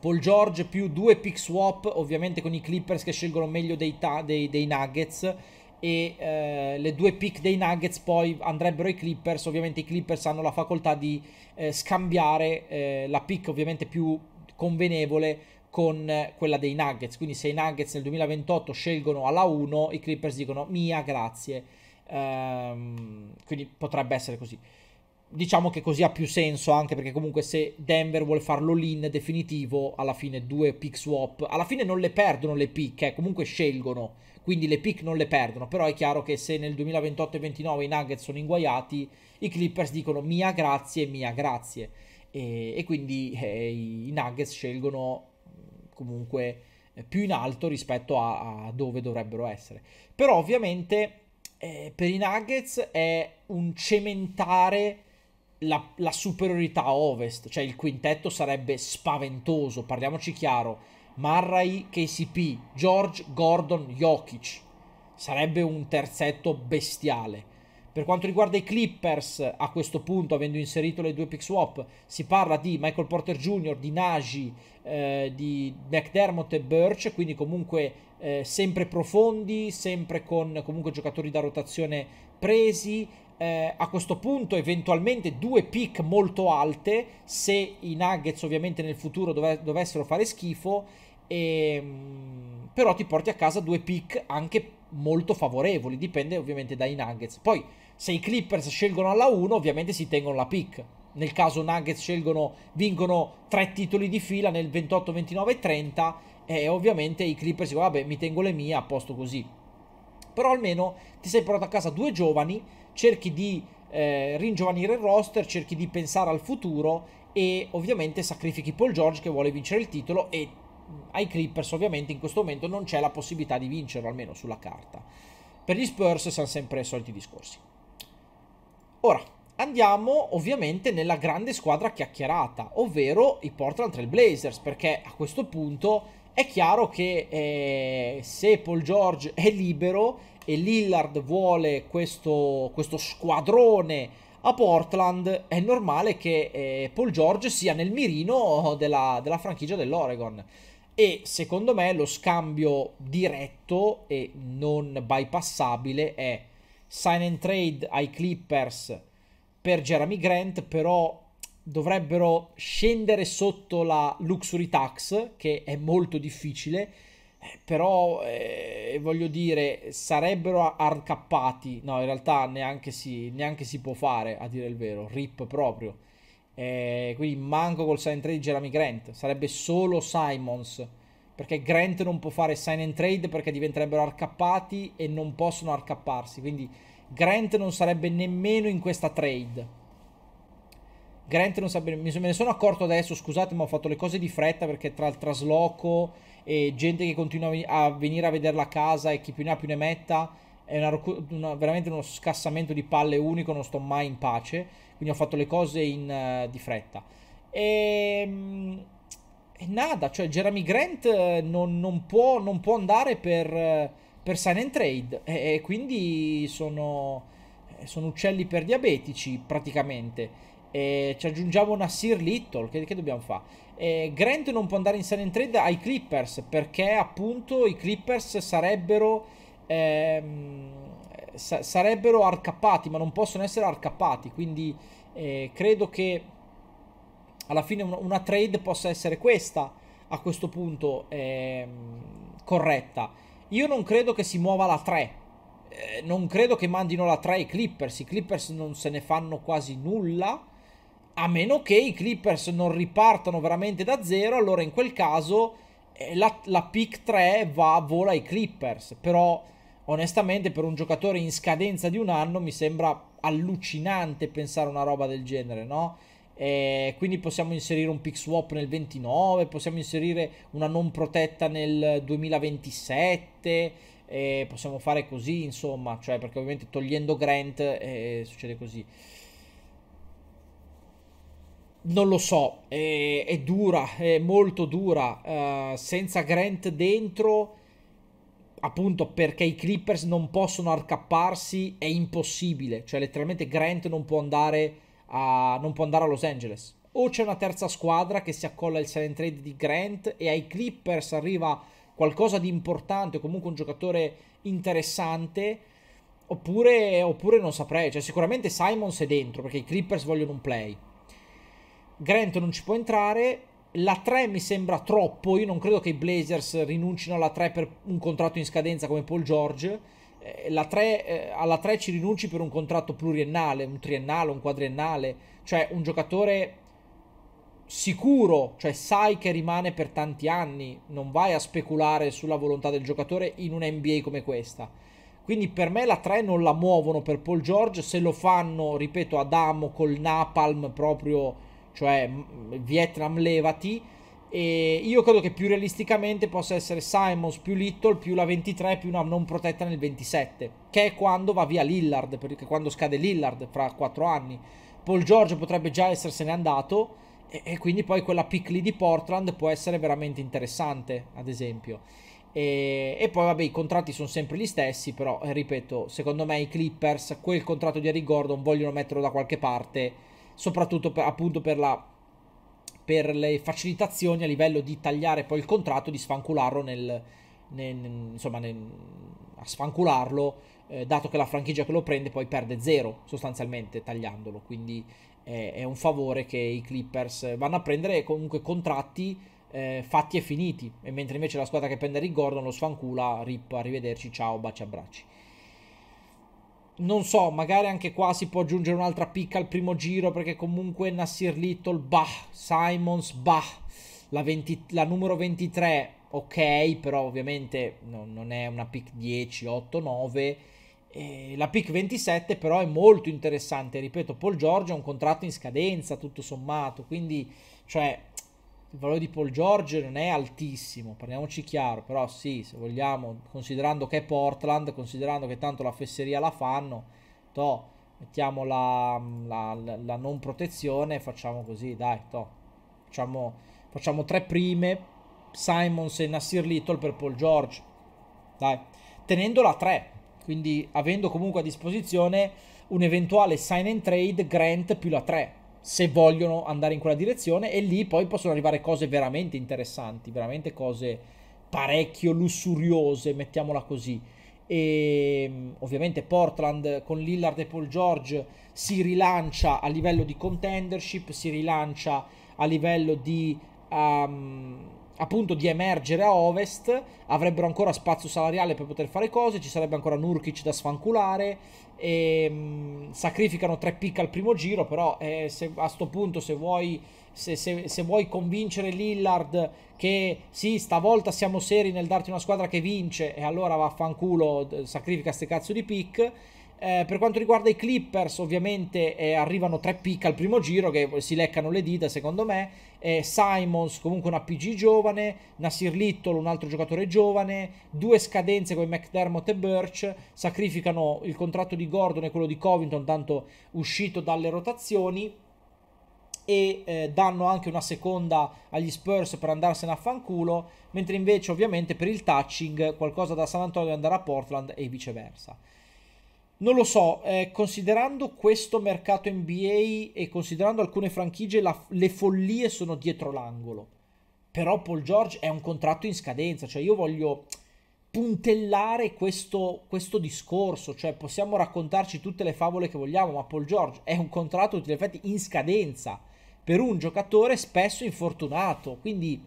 Paul George più due pick swap, ovviamente con i Clippers che scelgono meglio dei, dei, dei Nuggets, e eh, le due pick dei Nuggets poi andrebbero ai Clippers, ovviamente i Clippers hanno la facoltà di eh, scambiare eh, la pick ovviamente più convenevole con eh, quella dei Nuggets. Quindi se i Nuggets nel 2028 scelgono alla 1, i Clippers dicono mia grazie. Ehm, quindi potrebbe essere così. Diciamo che così ha più senso anche perché comunque se Denver vuole farlo l'in definitivo, alla fine due pick swap, alla fine non le perdono le pick, eh, comunque scelgono, quindi le pick non le perdono, però è chiaro che se nel 2028 e 2029 i Nuggets sono inguaiati, i Clippers dicono mia grazie, mia grazie. E, e quindi eh, i Nuggets scelgono comunque eh, più in alto rispetto a, a dove dovrebbero essere. Però ovviamente eh, per i Nuggets è un cementare la, la superiorità ovest, cioè il quintetto sarebbe spaventoso, parliamoci chiaro. Marray, KCP, George, Gordon, Jokic. Sarebbe un terzetto bestiale. Per quanto riguarda i Clippers, a questo punto, avendo inserito le due pick swap, si parla di Michael Porter Jr., di Nagy, eh, di McDermott e Birch, quindi comunque eh, sempre profondi, sempre con comunque giocatori da rotazione presi. Eh, a questo punto eventualmente due pick molto alte, se i Nuggets ovviamente nel futuro dov- dovessero fare schifo, e, ehm, però ti porti a casa due pick anche molto favorevoli, dipende ovviamente dai Nuggets. Poi se i Clippers scelgono alla 1, ovviamente si tengono la pick. Nel caso Nuggets scelgono, vincono tre titoli di fila nel 28, 29 e 30, e ovviamente i Clippers dicono, vabbè, mi tengo le mie a posto così. Però almeno ti sei portato a casa due giovani, cerchi di eh, ringiovanire il roster, cerchi di pensare al futuro e ovviamente sacrifichi Paul George che vuole vincere il titolo e ai Clippers ovviamente in questo momento non c'è la possibilità di vincerlo, almeno sulla carta. Per gli Spurs siamo sempre i soliti discorsi. Ora, andiamo ovviamente nella grande squadra chiacchierata, ovvero i Portland Trail Blazers, perché a questo punto è chiaro che eh, se Paul George è libero e Lillard vuole questo, questo squadrone a Portland, è normale che eh, Paul George sia nel mirino della, della franchigia dell'Oregon. E secondo me lo scambio diretto e non bypassabile è sign and trade ai Clippers per Jeremy Grant, però dovrebbero scendere sotto la luxury tax, che è molto difficile, eh, però eh, voglio dire, sarebbero arcappati, no in realtà neanche si, neanche si può fare, a dire il vero, rip proprio. Eh, quindi manco col sign and trade di Jeremy Grant, sarebbe solo Simons perché Grant non può fare sign and trade perché diventerebbero arcappati e non possono arcapparsi, quindi Grant non sarebbe nemmeno in questa trade. Grant non sarebbe, me ne sono accorto adesso, scusate, ma ho fatto le cose di fretta perché tra il trasloco e gente che continua a venire a vedere la casa e chi più ne ha più ne metta, è una, una, veramente uno scassamento di palle unico, non sto mai in pace, quindi ho fatto le cose in, uh, di fretta. E ehm, è nada, cioè Jeremy Grant eh, non, non, può, non può, andare per, eh, per sign and trade e, e quindi sono, eh, sono, uccelli per diabetici praticamente. E ci aggiungiamo una Sir Little, che, che dobbiamo fare? E Grant non può andare in sign and trade ai Clippers perché appunto i Clippers sarebbero... Ehm, sarebbero arcappati, ma non possono essere arcappati. Quindi eh, credo che alla fine una trade possa essere questa a questo punto ehm, corretta. Io non credo che si muova la 3. Eh, non credo che mandino la 3 i Clippers. I Clippers non se ne fanno quasi nulla. A meno che i Clippers non ripartano veramente da zero. Allora in quel caso eh, la, la pick 3 va a vola ai Clippers. Però onestamente per un giocatore in scadenza di un anno mi sembra allucinante pensare una roba del genere, no? Eh, quindi possiamo inserire un pick swap nel 29, possiamo inserire una non protetta nel 2027, eh, possiamo fare così, insomma, cioè perché ovviamente togliendo Grant eh, succede così. Non lo so, è, eh, è dura, è molto dura, eh, senza Grant dentro appunto perché i Clippers non possono arcapparsi è impossibile, cioè letteralmente Grant non può andare a, non può andare a Los Angeles. O c'è una terza squadra che si accolla il sign trade di Grant e ai Clippers arriva qualcosa di importante o comunque un giocatore interessante. Oppure, oppure non saprei. Cioè, sicuramente Simons è dentro perché i Clippers vogliono un play. Grant non ci può entrare. La 3 mi sembra troppo. Io non credo che i Blazers rinuncino alla 3 per un contratto in scadenza come Paul George eh, la 3, eh, alla 3 ci rinunci per un contratto pluriennale, un triennale, un quadriennale, cioè un giocatore sicuro, cioè sai che rimane per tanti anni, non vai a speculare sulla volontà del giocatore in una NBA come questa. Quindi per me la 3 non la muovono per Paul George, se lo fanno, ripeto, Adamo col napalm proprio, cioè Vietnam levati, e io credo che più realisticamente possa essere Simons più Little più la 23 più una non protetta nel 27, che è quando va via Lillard, perché quando scade Lillard fra 4 anni. Paul George potrebbe già essersene andato e, e quindi poi quella pick lì di Portland può essere veramente interessante, ad esempio. E, e, poi vabbè i contratti sono sempre gli stessi, però eh, ripeto, secondo me i Clippers quel contratto di Harry Gordon vogliono metterlo da qualche parte, soprattutto per, appunto per la per le facilitazioni a livello di tagliare poi il contratto e di sfancularlo nel, nel, insomma, nel, a sfancularlo, eh, dato che la franchigia che lo prende poi perde zero sostanzialmente tagliandolo. Quindi è, è un favore che i Clippers vanno a prendere comunque contratti eh, fatti e finiti, e mentre invece la squadra che prende Rick Gordon lo sfancula, rip, arrivederci, ciao, baci, abbracci non so, magari anche qua si può aggiungere un'altra picca al primo giro perché comunque Nassir Little, bah, Simons, bah, la, 20, la numero 23, ok, però ovviamente no, non è una pick 10, 8, 9. E la pick 27 però è molto interessante, ripeto, Paul Giorgio ha un contratto in scadenza tutto sommato, quindi cioè il valore di Paul George non è altissimo, parliamoci chiaro, però sì, se vogliamo, considerando che è Portland, considerando che tanto la fesseria la fanno, to, mettiamo la, la, la non protezione, e facciamo così, dai, to. Facciamo, facciamo tre prime, Simons e Nassir Little per Paul George, dai, tenendola a tre, quindi avendo comunque a disposizione un eventuale sign and trade Grant più la 3 se vogliono andare in quella direzione e lì poi possono arrivare cose veramente interessanti, veramente cose parecchio lussuriose, mettiamola così. E mm, ovviamente Portland con Lillard e Paul George si rilancia a livello di contendership, si rilancia a livello di um, appunto di emergere a ovest, avrebbero ancora spazio salariale per poter fare cose, ci sarebbe ancora Nurkic da sfanculare e, ehm, mh, sacrificano tre pick al primo giro, però eh, se, a questo punto se vuoi, se, se, se vuoi, convincere Lillard che sì, stavolta siamo seri nel darti una squadra che vince e allora vaffanculo, sacrifica ste cazzo di pick. Eh, per quanto riguarda i Clippers, ovviamente eh, arrivano tre pick al primo giro che si leccano le dita, secondo me eh, Simons comunque una PG giovane, Nasir Little un altro giocatore giovane, due scadenze come McDermott e Birch, sacrificano il contratto di Gordon e quello di Covington, tanto uscito dalle rotazioni, e eh, danno anche una seconda agli Spurs per andarsene a fanculo, mentre invece ovviamente per il touching qualcosa da San Antonio andare a Portland e viceversa. Non lo so, eh, considerando questo mercato NBA e considerando alcune franchigie, la, le follie sono dietro l'angolo. Però Paul George è un contratto in scadenza, cioè io voglio puntellare questo, questo discorso, cioè possiamo raccontarci tutte le favole che vogliamo, ma Paul George è un contratto in effetti in scadenza per un giocatore spesso infortunato, quindi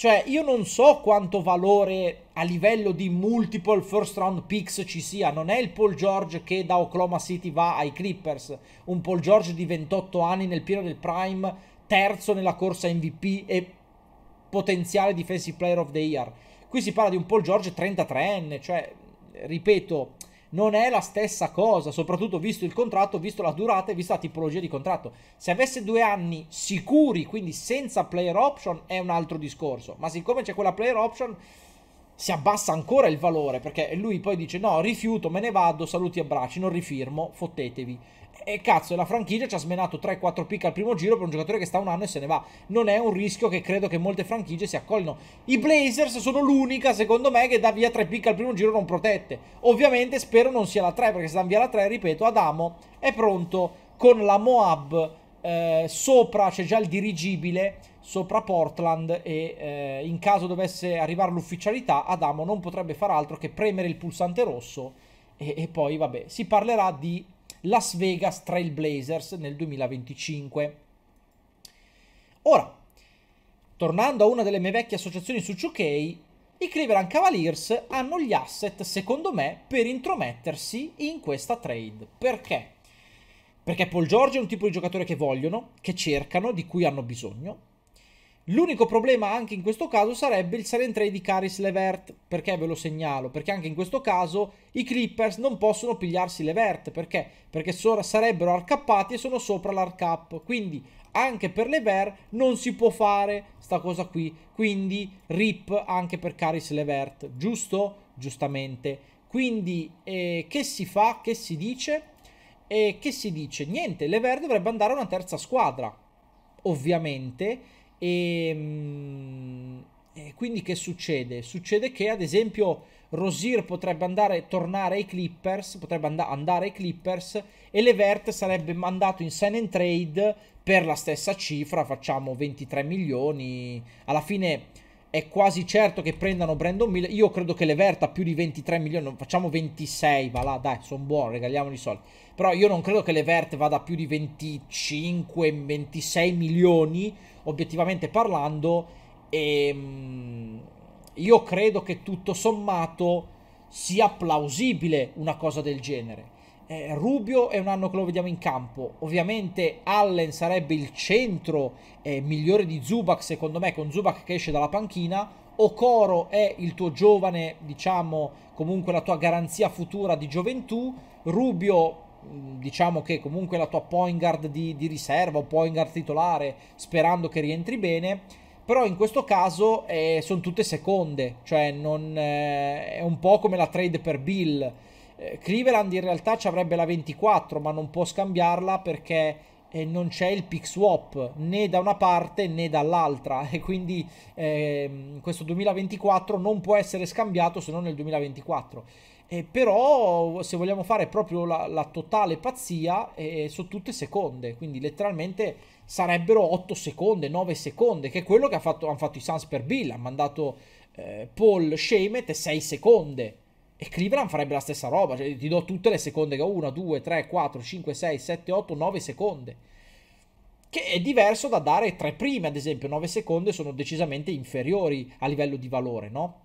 cioè, io non so quanto valore a livello di multiple first round picks ci sia. Non è il Paul George che da Oklahoma City va ai Clippers. Un Paul George di 28 anni nel pieno del prime, terzo nella corsa MVP e potenziale Defensive Player of the Year. Qui si parla di un Paul George 33enne, cioè, ripeto, non è la stessa cosa, soprattutto visto il contratto, visto la durata e vista la tipologia di contratto. Se avesse due anni sicuri, quindi senza player option, è un altro discorso, ma siccome c'è quella player option si abbassa ancora il valore perché lui poi dice no rifiuto me ne vado saluti e abbracci non rifirmo fottetevi e cazzo, la franchigia ci ha smenato 3-4 pick al primo giro per un giocatore che sta un anno e se ne va. Non è un rischio che credo che molte franchigie si accollino. I Blazers sono l'unica, secondo me, che dà via 3 pick al primo giro non protette. Ovviamente spero non sia la 3, perché se danno via la 3, ripeto, Adamo è pronto con la Moab eh, sopra, c'è già il dirigibile sopra Portland e eh, in caso dovesse arrivare l'ufficialità Adamo non potrebbe far altro che premere il pulsante rosso e, e poi vabbè si parlerà di Las Vegas Trailblazers nel 2025. Ora, tornando a una delle mie vecchie associazioni su 2K, i Cleveland Cavaliers hanno gli asset, secondo me, per intromettersi in questa trade. Perché? Perché Paul George è un tipo di giocatore che vogliono, che cercano, di cui hanno bisogno. L'unico problema anche in questo caso sarebbe il sell and trade di Caris Levert, perché ve lo segnalo, perché anche in questo caso i Clippers non possono pigliarsi Levert, perché? Perché sarebbero arcappati e sono sopra l'arcap, quindi anche per Levert non si può fare sta cosa qui, quindi rip anche per Caris Levert, giusto? Giustamente. Quindi eh, che si fa, che si dice? Eh, che si dice? Niente, Levert dovrebbe andare a una terza squadra, ovviamente, e, ehm, e quindi che succede? Succede che ad esempio Rosir potrebbe andare, tornare ai Clippers, potrebbe and- andare ai Clippers e Levert sarebbe mandato in sign and trade per la stessa cifra, facciamo 23 milioni. Alla fine è quasi certo che prendano Brandon Miller. Io credo che l'Everta più di 23 milioni, non facciamo 26, va là, dai, sono buono, regaliamoli i soldi. Però io non credo che l'Evert vada più di 25, 26 milioni, obiettivamente parlando. E, ehm, io credo che tutto sommato sia plausibile una cosa del genere eh, Rubio è un anno che lo vediamo in campo. Ovviamente Allen sarebbe il centro eh, migliore di Zubac, secondo me, con Zubac che esce dalla panchina. Okoro è il tuo giovane, diciamo, comunque la tua garanzia futura di gioventù. Rubio mm, diciamo che comunque la tua point guard di, di riserva o point guard titolare sperando che rientri bene però in questo caso eh, sono tutte seconde cioè non, eh, è un po' come la trade per Bill eh, Cleveland in realtà ci avrebbe la 24, ma non può scambiarla perché eh, non c'è il pick swap né da una parte né dall'altra e quindi eh, questo 2024 non può essere scambiato se non nel 2024. Eh, però se vogliamo fare proprio la, la totale pazzia eh, sono tutte seconde, quindi letteralmente sarebbero 8 seconde, 9 seconde, che è quello che ha fatto, hanno fatto i Suns per Bill, hanno mandato eh, Paul Shemet 6 seconde e Cleveland farebbe la stessa roba, cioè ti do tutte le seconde che ho, 1, 2, 3, 4, 5, 6, 7, 8, 9 seconde. Che è diverso da dare tre prime, ad esempio, 9 seconde sono decisamente inferiori a livello di valore, no?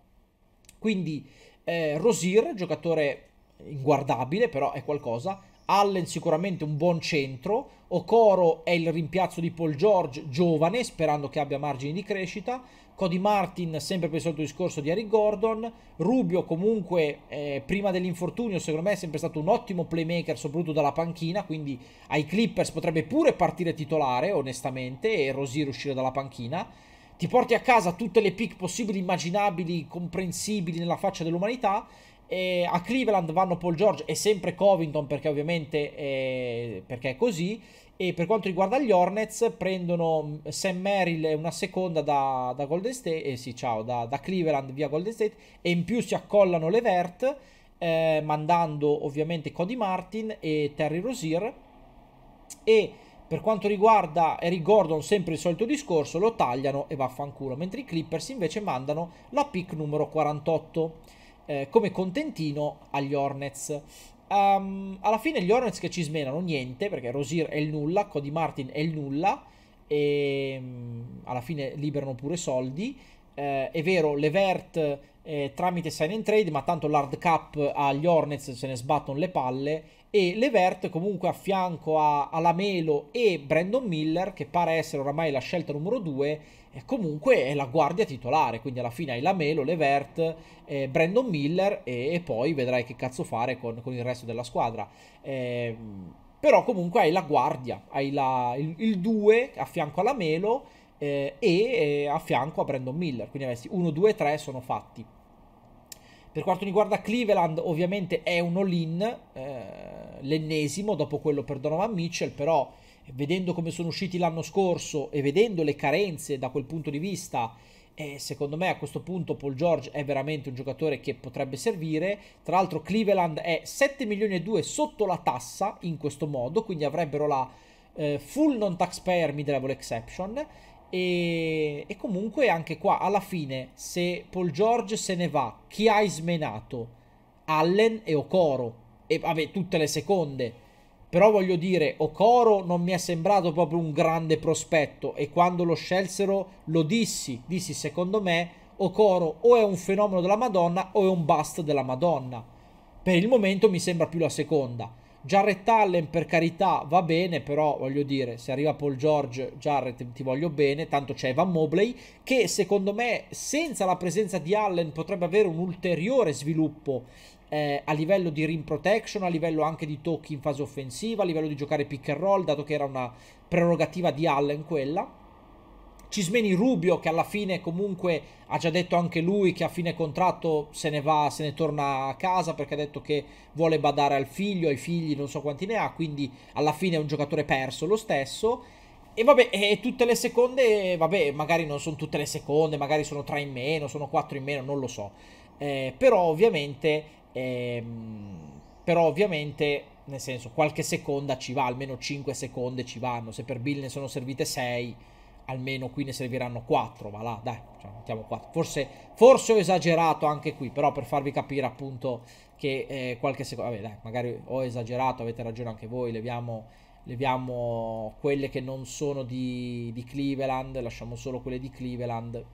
Quindi eh, Rosir, giocatore inguardabile, però è qualcosa, Allen sicuramente un buon centro, Okoro è il rimpiazzo di Paul George giovane, sperando che abbia margini di crescita, Cody Martin sempre per il solito discorso di Harry Gordon, Rubio comunque eh, prima dell'infortunio secondo me è sempre stato un ottimo playmaker soprattutto dalla panchina, quindi ai Clippers potrebbe pure partire titolare onestamente e Rosier uscire dalla panchina, ti porti a casa tutte le pick possibili, immaginabili, comprensibili nella faccia dell'umanità e a Cleveland vanno Paul George e sempre Covington perché ovviamente è, eh, perché è così e per quanto riguarda gli Hornets, prendono mm, Sam Merrill una seconda da, da Golden State, eh sì, ciao, da, da, Cleveland via Golden State, e in più si accollano le Vert, eh, mandando ovviamente Cody Martin e Terry Rosier. E per quanto riguarda Eric Gordon, sempre il solito discorso, lo tagliano e vaffanculo, mentre i Clippers invece mandano la pick numero 48. Eh, come contentino agli Hornets. Um, alla fine gli Hornets che ci smenano niente, perché Rosir è il nulla, Cody Martin è il nulla, e um, alla fine liberano pure soldi. Eh, è vero, Levert eh, tramite sign and trade, ma tanto l'hard Cup agli Hornets se ne sbattono le palle. E Levert comunque a fianco a, a Lamelo e Brandon Miller, che pare essere oramai la scelta numero due, comunque è la guardia titolare, quindi alla fine hai la Melo, Levert, eh, Brandon Miller e, e, poi vedrai che cazzo fare con, con il resto della squadra. Eh, però comunque hai la guardia, hai la, il 2 a fianco alla Melo eh, e eh, a fianco a Brandon Miller, quindi avessi 1, 2, 3 sono fatti. Per quanto riguarda Cleveland, ovviamente è un all-in, eh, l'ennesimo dopo quello per Donovan Mitchell, però vedendo come sono usciti l'anno scorso e vedendo le carenze da quel punto di vista, eh, secondo me a questo punto Paul George è veramente un giocatore che potrebbe servire. Tra l'altro Cleveland è 7 milioni e 2 sotto la tassa in questo modo, quindi avrebbero la eh, full non taxpayer mid-level exception. E, e comunque anche qua alla fine se Paul George se ne va, chi hai smenato? Allen e Okoro e vabbè tutte le seconde però voglio dire, Okoro non mi è sembrato proprio un grande prospetto e quando lo scelsero lo dissi, dissi secondo me Okoro o è un fenomeno della Madonna o è un bust della Madonna. Per il momento mi sembra più la seconda. Jarrett Allen per carità va bene, però voglio dire, se arriva Paul George, Jarrett ti voglio bene, tanto c'è Evan Mobley che secondo me senza la presenza di Allen potrebbe avere un ulteriore sviluppo eh, a livello di rim protection, a livello anche di tocchi in fase offensiva, a livello di giocare pick and roll, dato che era una prerogativa di Allen quella. Cismeni Rubio che alla fine comunque ha già detto anche lui che a fine contratto se ne va, se ne torna a casa perché ha detto che vuole badare al figlio, ai figli, non so quanti ne ha, quindi alla fine è un giocatore perso lo stesso. E vabbè, e tutte le seconde, vabbè, magari non sono tutte le seconde, magari sono tre in meno, sono quattro in meno, non lo so. Eh, però ovviamente Ehm, però ovviamente, nel senso, qualche seconda ci va, almeno 5 seconde ci vanno. Se per Bill ne sono servite 6, almeno qui ne serviranno 4, va là, dai, cioè, mettiamo 4. Forse, forse, ho esagerato anche qui, però per farvi capire appunto che eh, qualche seconda... Vabbè, dai, magari ho esagerato, avete ragione anche voi, leviamo, leviamo quelle che non sono di, di, Cleveland, lasciamo solo quelle di Cleveland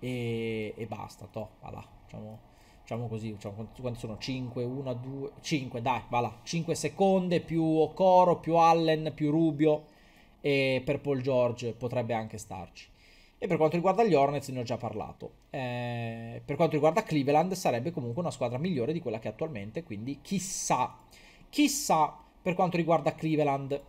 e, e basta, toh, va là, diciamo facciamo così, diciamo, quanti sono? 5, 1, 2, 5, dai, va là, 5 seconde più Okoro, più Allen, più Rubio e per Paul George potrebbe anche starci. E per quanto riguarda gli Hornets ne ho già parlato. Eh, per quanto riguarda Cleveland sarebbe comunque una squadra migliore di quella che è attualmente, quindi chissà, chissà per quanto riguarda Cleveland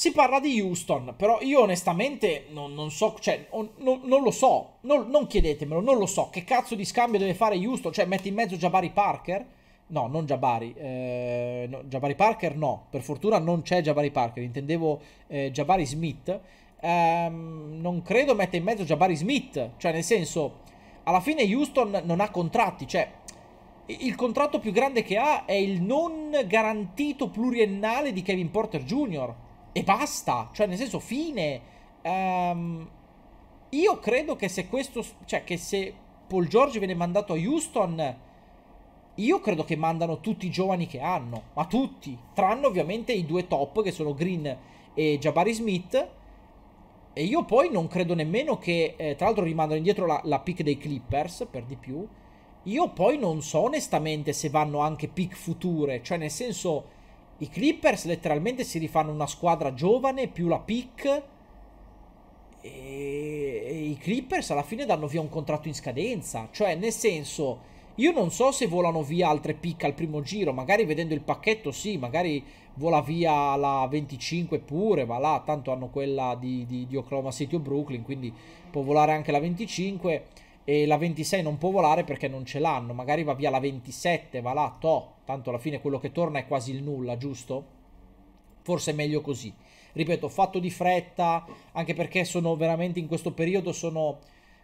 si parla di Houston, però io onestamente non, non so, cioè, non, non, lo so, non, non, chiedetemelo, non lo so. Che cazzo di scambio deve fare Houston? Cioè, metti in mezzo Jabari Parker? No, non Jabari. Eh, no, Jabari Parker no, per fortuna non c'è Jabari Parker, intendevo eh, Jabari Smith. Um, non credo metta in mezzo Jabari Smith, cioè nel senso, alla fine Houston non ha contratti, cioè il contratto più grande che ha è il non garantito pluriennale di Kevin Porter Jr e basta, cioè nel senso fine. Um, io credo che se questo, cioè che se Paul George viene mandato a Houston, io credo che mandano tutti i giovani che hanno, ma tutti, tranne ovviamente i due top che sono Green e Jabari Smith. E io poi non credo nemmeno che, eh, tra l'altro, rimandano indietro la, la pick dei Clippers per di più. Io poi non so onestamente se vanno anche pick future, cioè nel senso i Clippers letteralmente si rifanno una squadra giovane più la pick. E, i Clippers alla fine danno via un contratto in scadenza. Cioè, nel senso, io non so se volano via altre pick al primo giro. Magari vedendo il pacchetto, sì, magari vola via la 25 pure, ma là tanto hanno quella di, di, di Oklahoma City o Brooklyn, quindi può volare anche la 25 e la 26 non può volare perché non ce l'hanno, magari va via la 27, va là, to. Tanto alla fine quello che torna è quasi il nulla, giusto? Forse è meglio così. Ripeto, fatto di fretta, anche perché sono veramente in questo periodo sono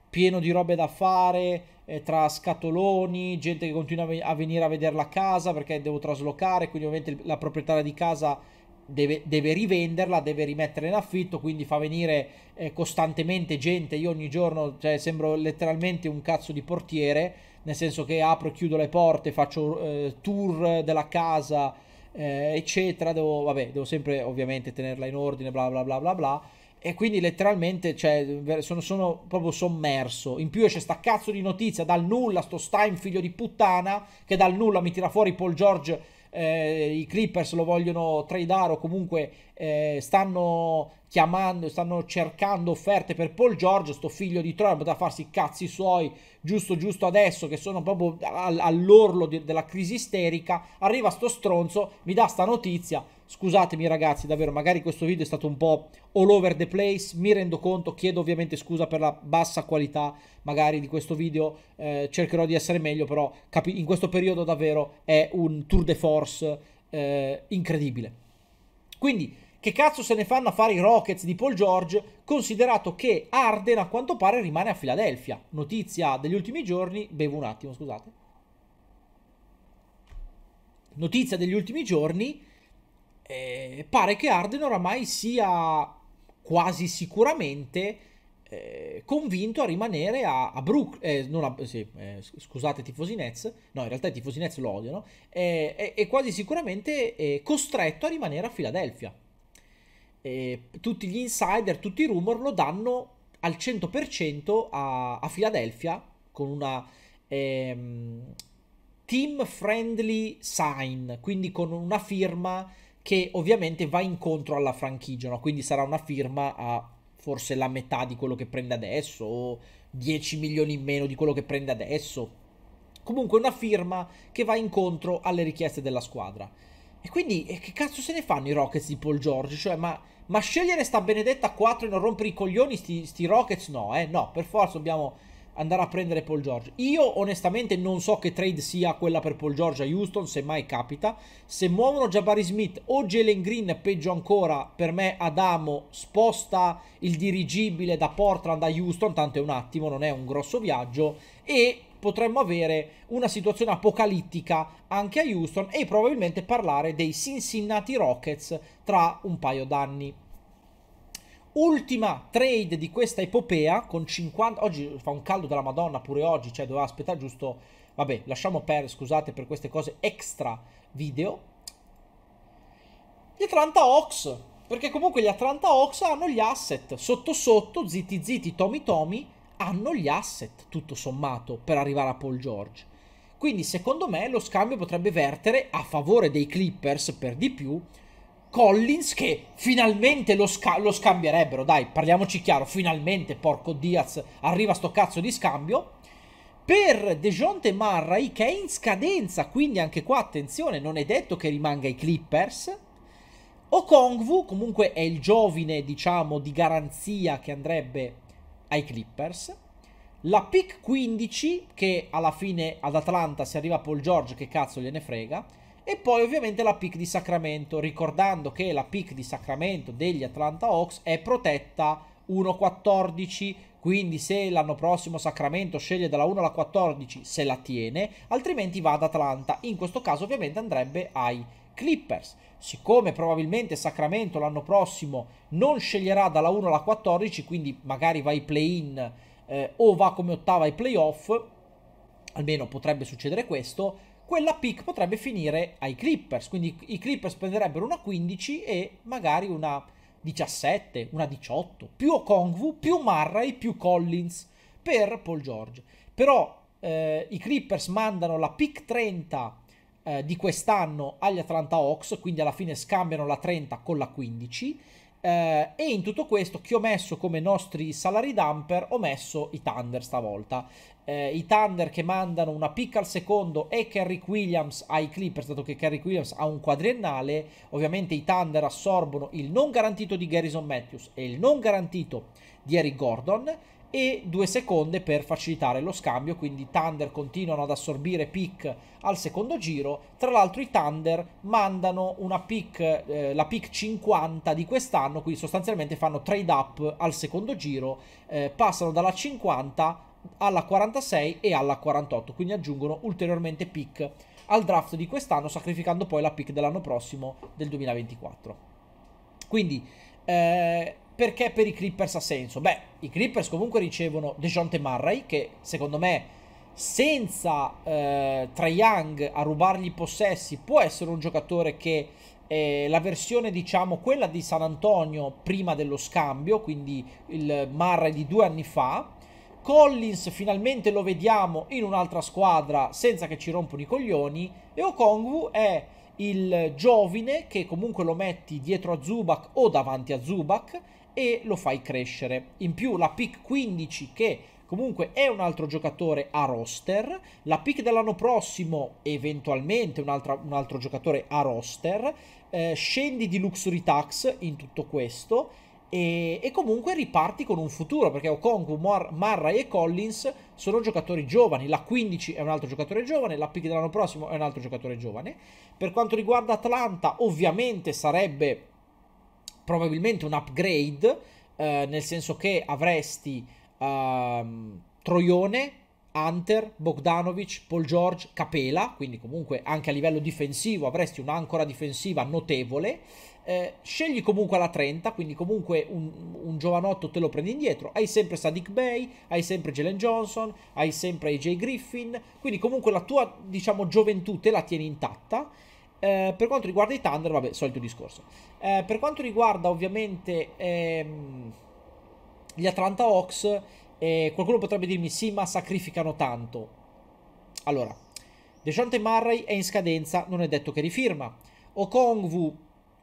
pieno di robe da fare, eh, tra scatoloni, gente che continua a venire a vedere la casa perché devo traslocare, quindi ovviamente la proprietaria di casa Deve, deve, rivenderla, deve rimettere in affitto, quindi fa venire eh, costantemente gente. Io ogni giorno cioè, sembro letteralmente un cazzo di portiere nel senso che apro e chiudo le porte, faccio eh, tour della casa, eh, eccetera, devo, vabbè, devo sempre ovviamente tenerla in ordine, bla bla bla bla bla. E quindi letteralmente cioè, sono, sono, proprio sommerso. In più c'è sta cazzo di notizia dal nulla, sto Stein figlio di puttana, che dal nulla mi tira fuori Paul George eh, i Clippers lo vogliono tradare o comunque eh, stanno chiamando, stanno cercando offerte per Paul George, sto figlio di Troy da farsi i cazzi suoi giusto giusto adesso che sono proprio all'orlo di, della crisi isterica, arriva sto stronzo, mi dà sta notizia, Scusatemi ragazzi, davvero, magari questo video è stato un po' all over the place, mi rendo conto, chiedo ovviamente scusa per la bassa qualità magari di questo video, eh, cercherò di essere meglio, però in questo periodo davvero è un tour de force eh, incredibile. Quindi, che cazzo se ne fanno a fare i Rockets di Paul George, considerato che Arden a quanto pare rimane a Filadelfia? Notizia degli ultimi giorni, bevo un attimo, scusate. Notizia degli ultimi giorni eh, pare che Arden oramai sia quasi sicuramente eh, convinto a rimanere a, a Brook, eh, a, sì, eh, scusate tifosi Nets, no in realtà i tifosi Nets lo odiano, eh, è, è, quasi sicuramente eh, costretto a rimanere a Filadelfia. tutti gli insider, tutti i rumor lo danno al 100% a, a Filadelfia con una ehm, team friendly sign, quindi con una firma che ovviamente va incontro alla franchigia, no? quindi sarà una firma a forse la metà di quello che prende adesso o 10 milioni in meno di quello che prende adesso. Comunque una firma che va incontro alle richieste della squadra. E quindi che cazzo se ne fanno i Rockets di Paul George? Cioè, ma, ma scegliere sta benedetta 4 e non rompere i coglioni sti, sti Rockets? No, eh, no, per forza dobbiamo andare a prendere Paul George. Io onestamente non so che trade sia quella per Paul George a Houston, se mai capita. Se muovono Jabari Smith o Jalen Green, peggio ancora, per me Adamo sposta il dirigibile da Portland a Houston, tanto è un attimo, non è un grosso viaggio, e potremmo avere una situazione apocalittica anche a Houston e probabilmente parlare dei Cincinnati Rockets tra un paio d'anni ultima trade di questa epopea con 50 oggi fa un caldo della madonna pure oggi cioè doveva aspettare giusto vabbè lasciamo per scusate per queste cose extra video gli Atlanta Hawks perché comunque gli Atlanta Hawks hanno gli asset sotto sotto zitti zitti Tommy Tommy, hanno gli asset tutto sommato per arrivare a Paul George quindi secondo me lo scambio potrebbe vertere a favore dei Clippers per di più Collins che finalmente lo, sca lo, scambierebbero, dai, parliamoci chiaro, finalmente, porco Diaz, arriva sto cazzo di scambio. Per Dejounte Murray che è in scadenza, quindi anche qua attenzione, non è detto che rimanga ai Clippers. O Kongvu, comunque è il giovine, diciamo, di garanzia che andrebbe ai Clippers. La pick 15, che alla fine ad Atlanta si arriva Paul George, che cazzo gliene frega e poi ovviamente la pick di Sacramento, ricordando che la pick di Sacramento degli Atlanta Hawks è protetta 1-14, quindi se l'anno prossimo Sacramento sceglie dalla 1 alla 14 se la tiene, altrimenti va ad Atlanta. In questo caso ovviamente andrebbe ai Clippers. Siccome probabilmente Sacramento l'anno prossimo non sceglierà dalla 1 alla 14, quindi magari va ai play-in eh, o va come ottava ai playoff, almeno potrebbe succedere questo, quella pick potrebbe finire ai Clippers, quindi i Clippers prenderebbero una 15 e magari una 17, una 18, più Okongwu, più Murray, più Collins per Paul George. Però eh, i Clippers mandano la pick 30 eh, di quest'anno agli Atlanta Hawks, quindi alla fine scambiano la 30 con la 15 eh, e in tutto questo che ho messo come nostri salari dumper ho messo i Thunder stavolta. Eh, I Thunder che mandano una picca al secondo e Kerry Williams ai Clippers, dato che Kerry Williams ha un quadriennale, ovviamente i Thunder assorbono il non garantito di Garrison Matthews e il non garantito di Eric Gordon e due seconde per facilitare lo scambio, quindi i Thunder continuano ad assorbire pick al secondo giro, tra l'altro i Thunder mandano pick, eh, la pick 50 di quest'anno, quindi sostanzialmente fanno trade up al secondo giro, eh, passano dalla 50 alla 46 e alla 48, quindi aggiungono ulteriormente pick al draft di quest'anno, sacrificando poi la pick dell'anno prossimo del 2024. Quindi eh, perché per i Clippers ha senso? Beh, i Clippers comunque ricevono DeJounte Murray, che secondo me senza eh, Trae Young a rubargli i possessi può essere un giocatore che eh, la versione diciamo quella di San Antonio prima dello scambio quindi il Murray di due anni fa Collins finalmente lo vediamo in un'altra squadra senza che ci rompano i coglioni e Okongwu è il giovine che comunque lo metti dietro a Zubak o davanti a Zubak e lo fai crescere. In più la pick 15 che comunque è un altro giocatore a roster, la pick dell'anno prossimo eventualmente un, altro, un altro giocatore a roster, eh, scendi di Luxury Tax in tutto questo e, e comunque riparti con un futuro perché Okongu, Mar- Marra e Collins sono giocatori giovani, la 15 è un altro giocatore giovane, la pick dell'anno prossimo è un altro giocatore giovane. Per quanto riguarda Atlanta ovviamente sarebbe probabilmente un upgrade, eh, nel senso che avresti ehm, Troione, Hunter, Bogdanovic, Paul George, Capela, quindi comunque anche a livello difensivo avresti un'ancora difensiva notevole. Eh, scegli comunque la 30, quindi comunque un, un, giovanotto te lo prendi indietro. Hai sempre Sadiq Bay, hai sempre Jalen Johnson, hai sempre AJ Griffin, quindi comunque la tua, diciamo, gioventù te la tieni intatta eh, per quanto riguarda i Thunder, vabbè, solito discorso. Eh, per quanto riguarda ovviamente ehm, gli Atlanta Hawks, eh, qualcuno potrebbe dirmi sì, ma sacrificano tanto. Allora, DeJounte Murray è in scadenza, non è detto che rifirma. Okongwu,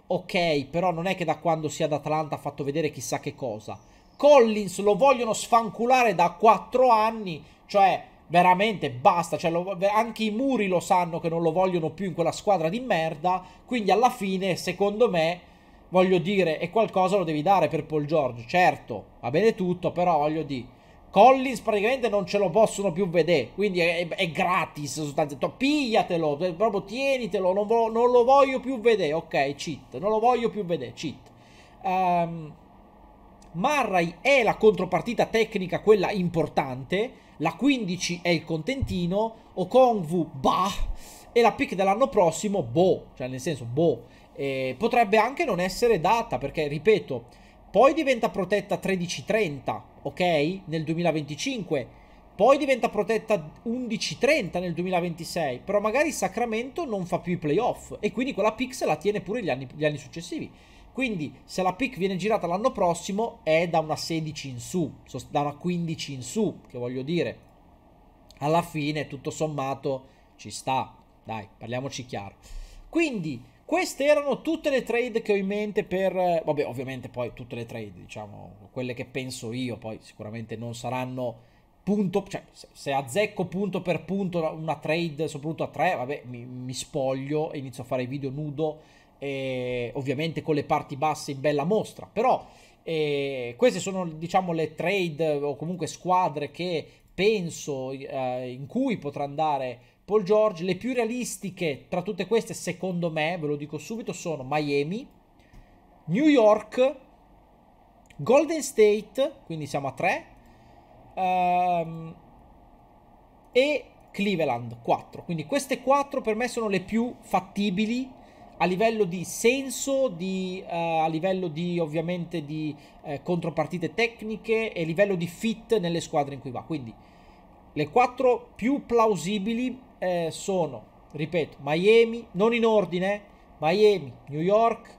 ok, però non è che da quando sia ad Atlanta ha fatto vedere chissà che cosa. Collins lo vogliono sfanculare da 4 anni, cioè veramente basta, cioè lo, anche i muri lo sanno che non lo vogliono più in quella squadra di merda, quindi alla fine, secondo me, voglio dire, e qualcosa lo devi dare per Paul George, certo, va bene tutto, però voglio dire, Collins praticamente non ce lo possono più vedere, quindi è, è gratis sostanzialmente, pigliatelo, eh, proprio tienitelo, non, vo, non, lo voglio più vedere, ok, cheat, non lo voglio più vedere, cheat. Um, ehm, Marray è la contropartita tecnica, quella importante, la 15 è il contentino, Okonvu, bah, e la pick dell'anno prossimo, boh, cioè nel senso, boh, eh, potrebbe anche non essere data, perché, ripeto, poi diventa protetta 1330, ok, nel 2025, poi diventa protetta 1130 nel 2026, però magari Sacramento non fa più i playoff, e quindi quella pick se la tiene pure gli anni, gli anni successivi. Quindi se la pick viene girata l'anno prossimo è da una 16 in su, da una 15 in su, che voglio dire, alla fine tutto sommato ci sta, dai, parliamoci chiaro. Quindi queste erano tutte le trade che ho in mente per, vabbè ovviamente poi tutte le trade, diciamo, quelle che penso io, poi sicuramente non saranno punto, cioè se azzecco punto per punto una trade, soprattutto a tre, vabbè mi, mi spoglio e inizio a fare video nudo eh, ovviamente con le parti basse in bella mostra, però eh, queste sono diciamo le trade eh, o comunque squadre che penso eh, in cui potrà andare Paul George, le più realistiche tra tutte queste secondo me, ve lo dico subito, sono Miami, New York, Golden State, quindi siamo a 3, ehm, e Cleveland 4. Quindi queste 4 per me sono le più fattibili a livello di senso, di, uh, a livello di ovviamente di eh, contropartite tecniche e a livello di fit nelle squadre in cui va. Quindi le quattro più plausibili eh, sono, ripeto, Miami, non in ordine, Miami, New York,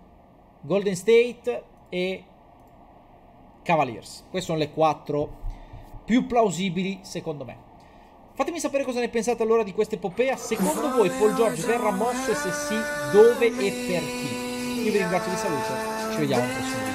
Golden State e Cavaliers. Queste sono le quattro più plausibili secondo me. Fatemi sapere cosa ne pensate allora di questa epopea. Secondo voi Paul George verrà mosso e se sì, dove e per chi? Io vi ringrazio, vi saluto. Ci vediamo al prossimo video.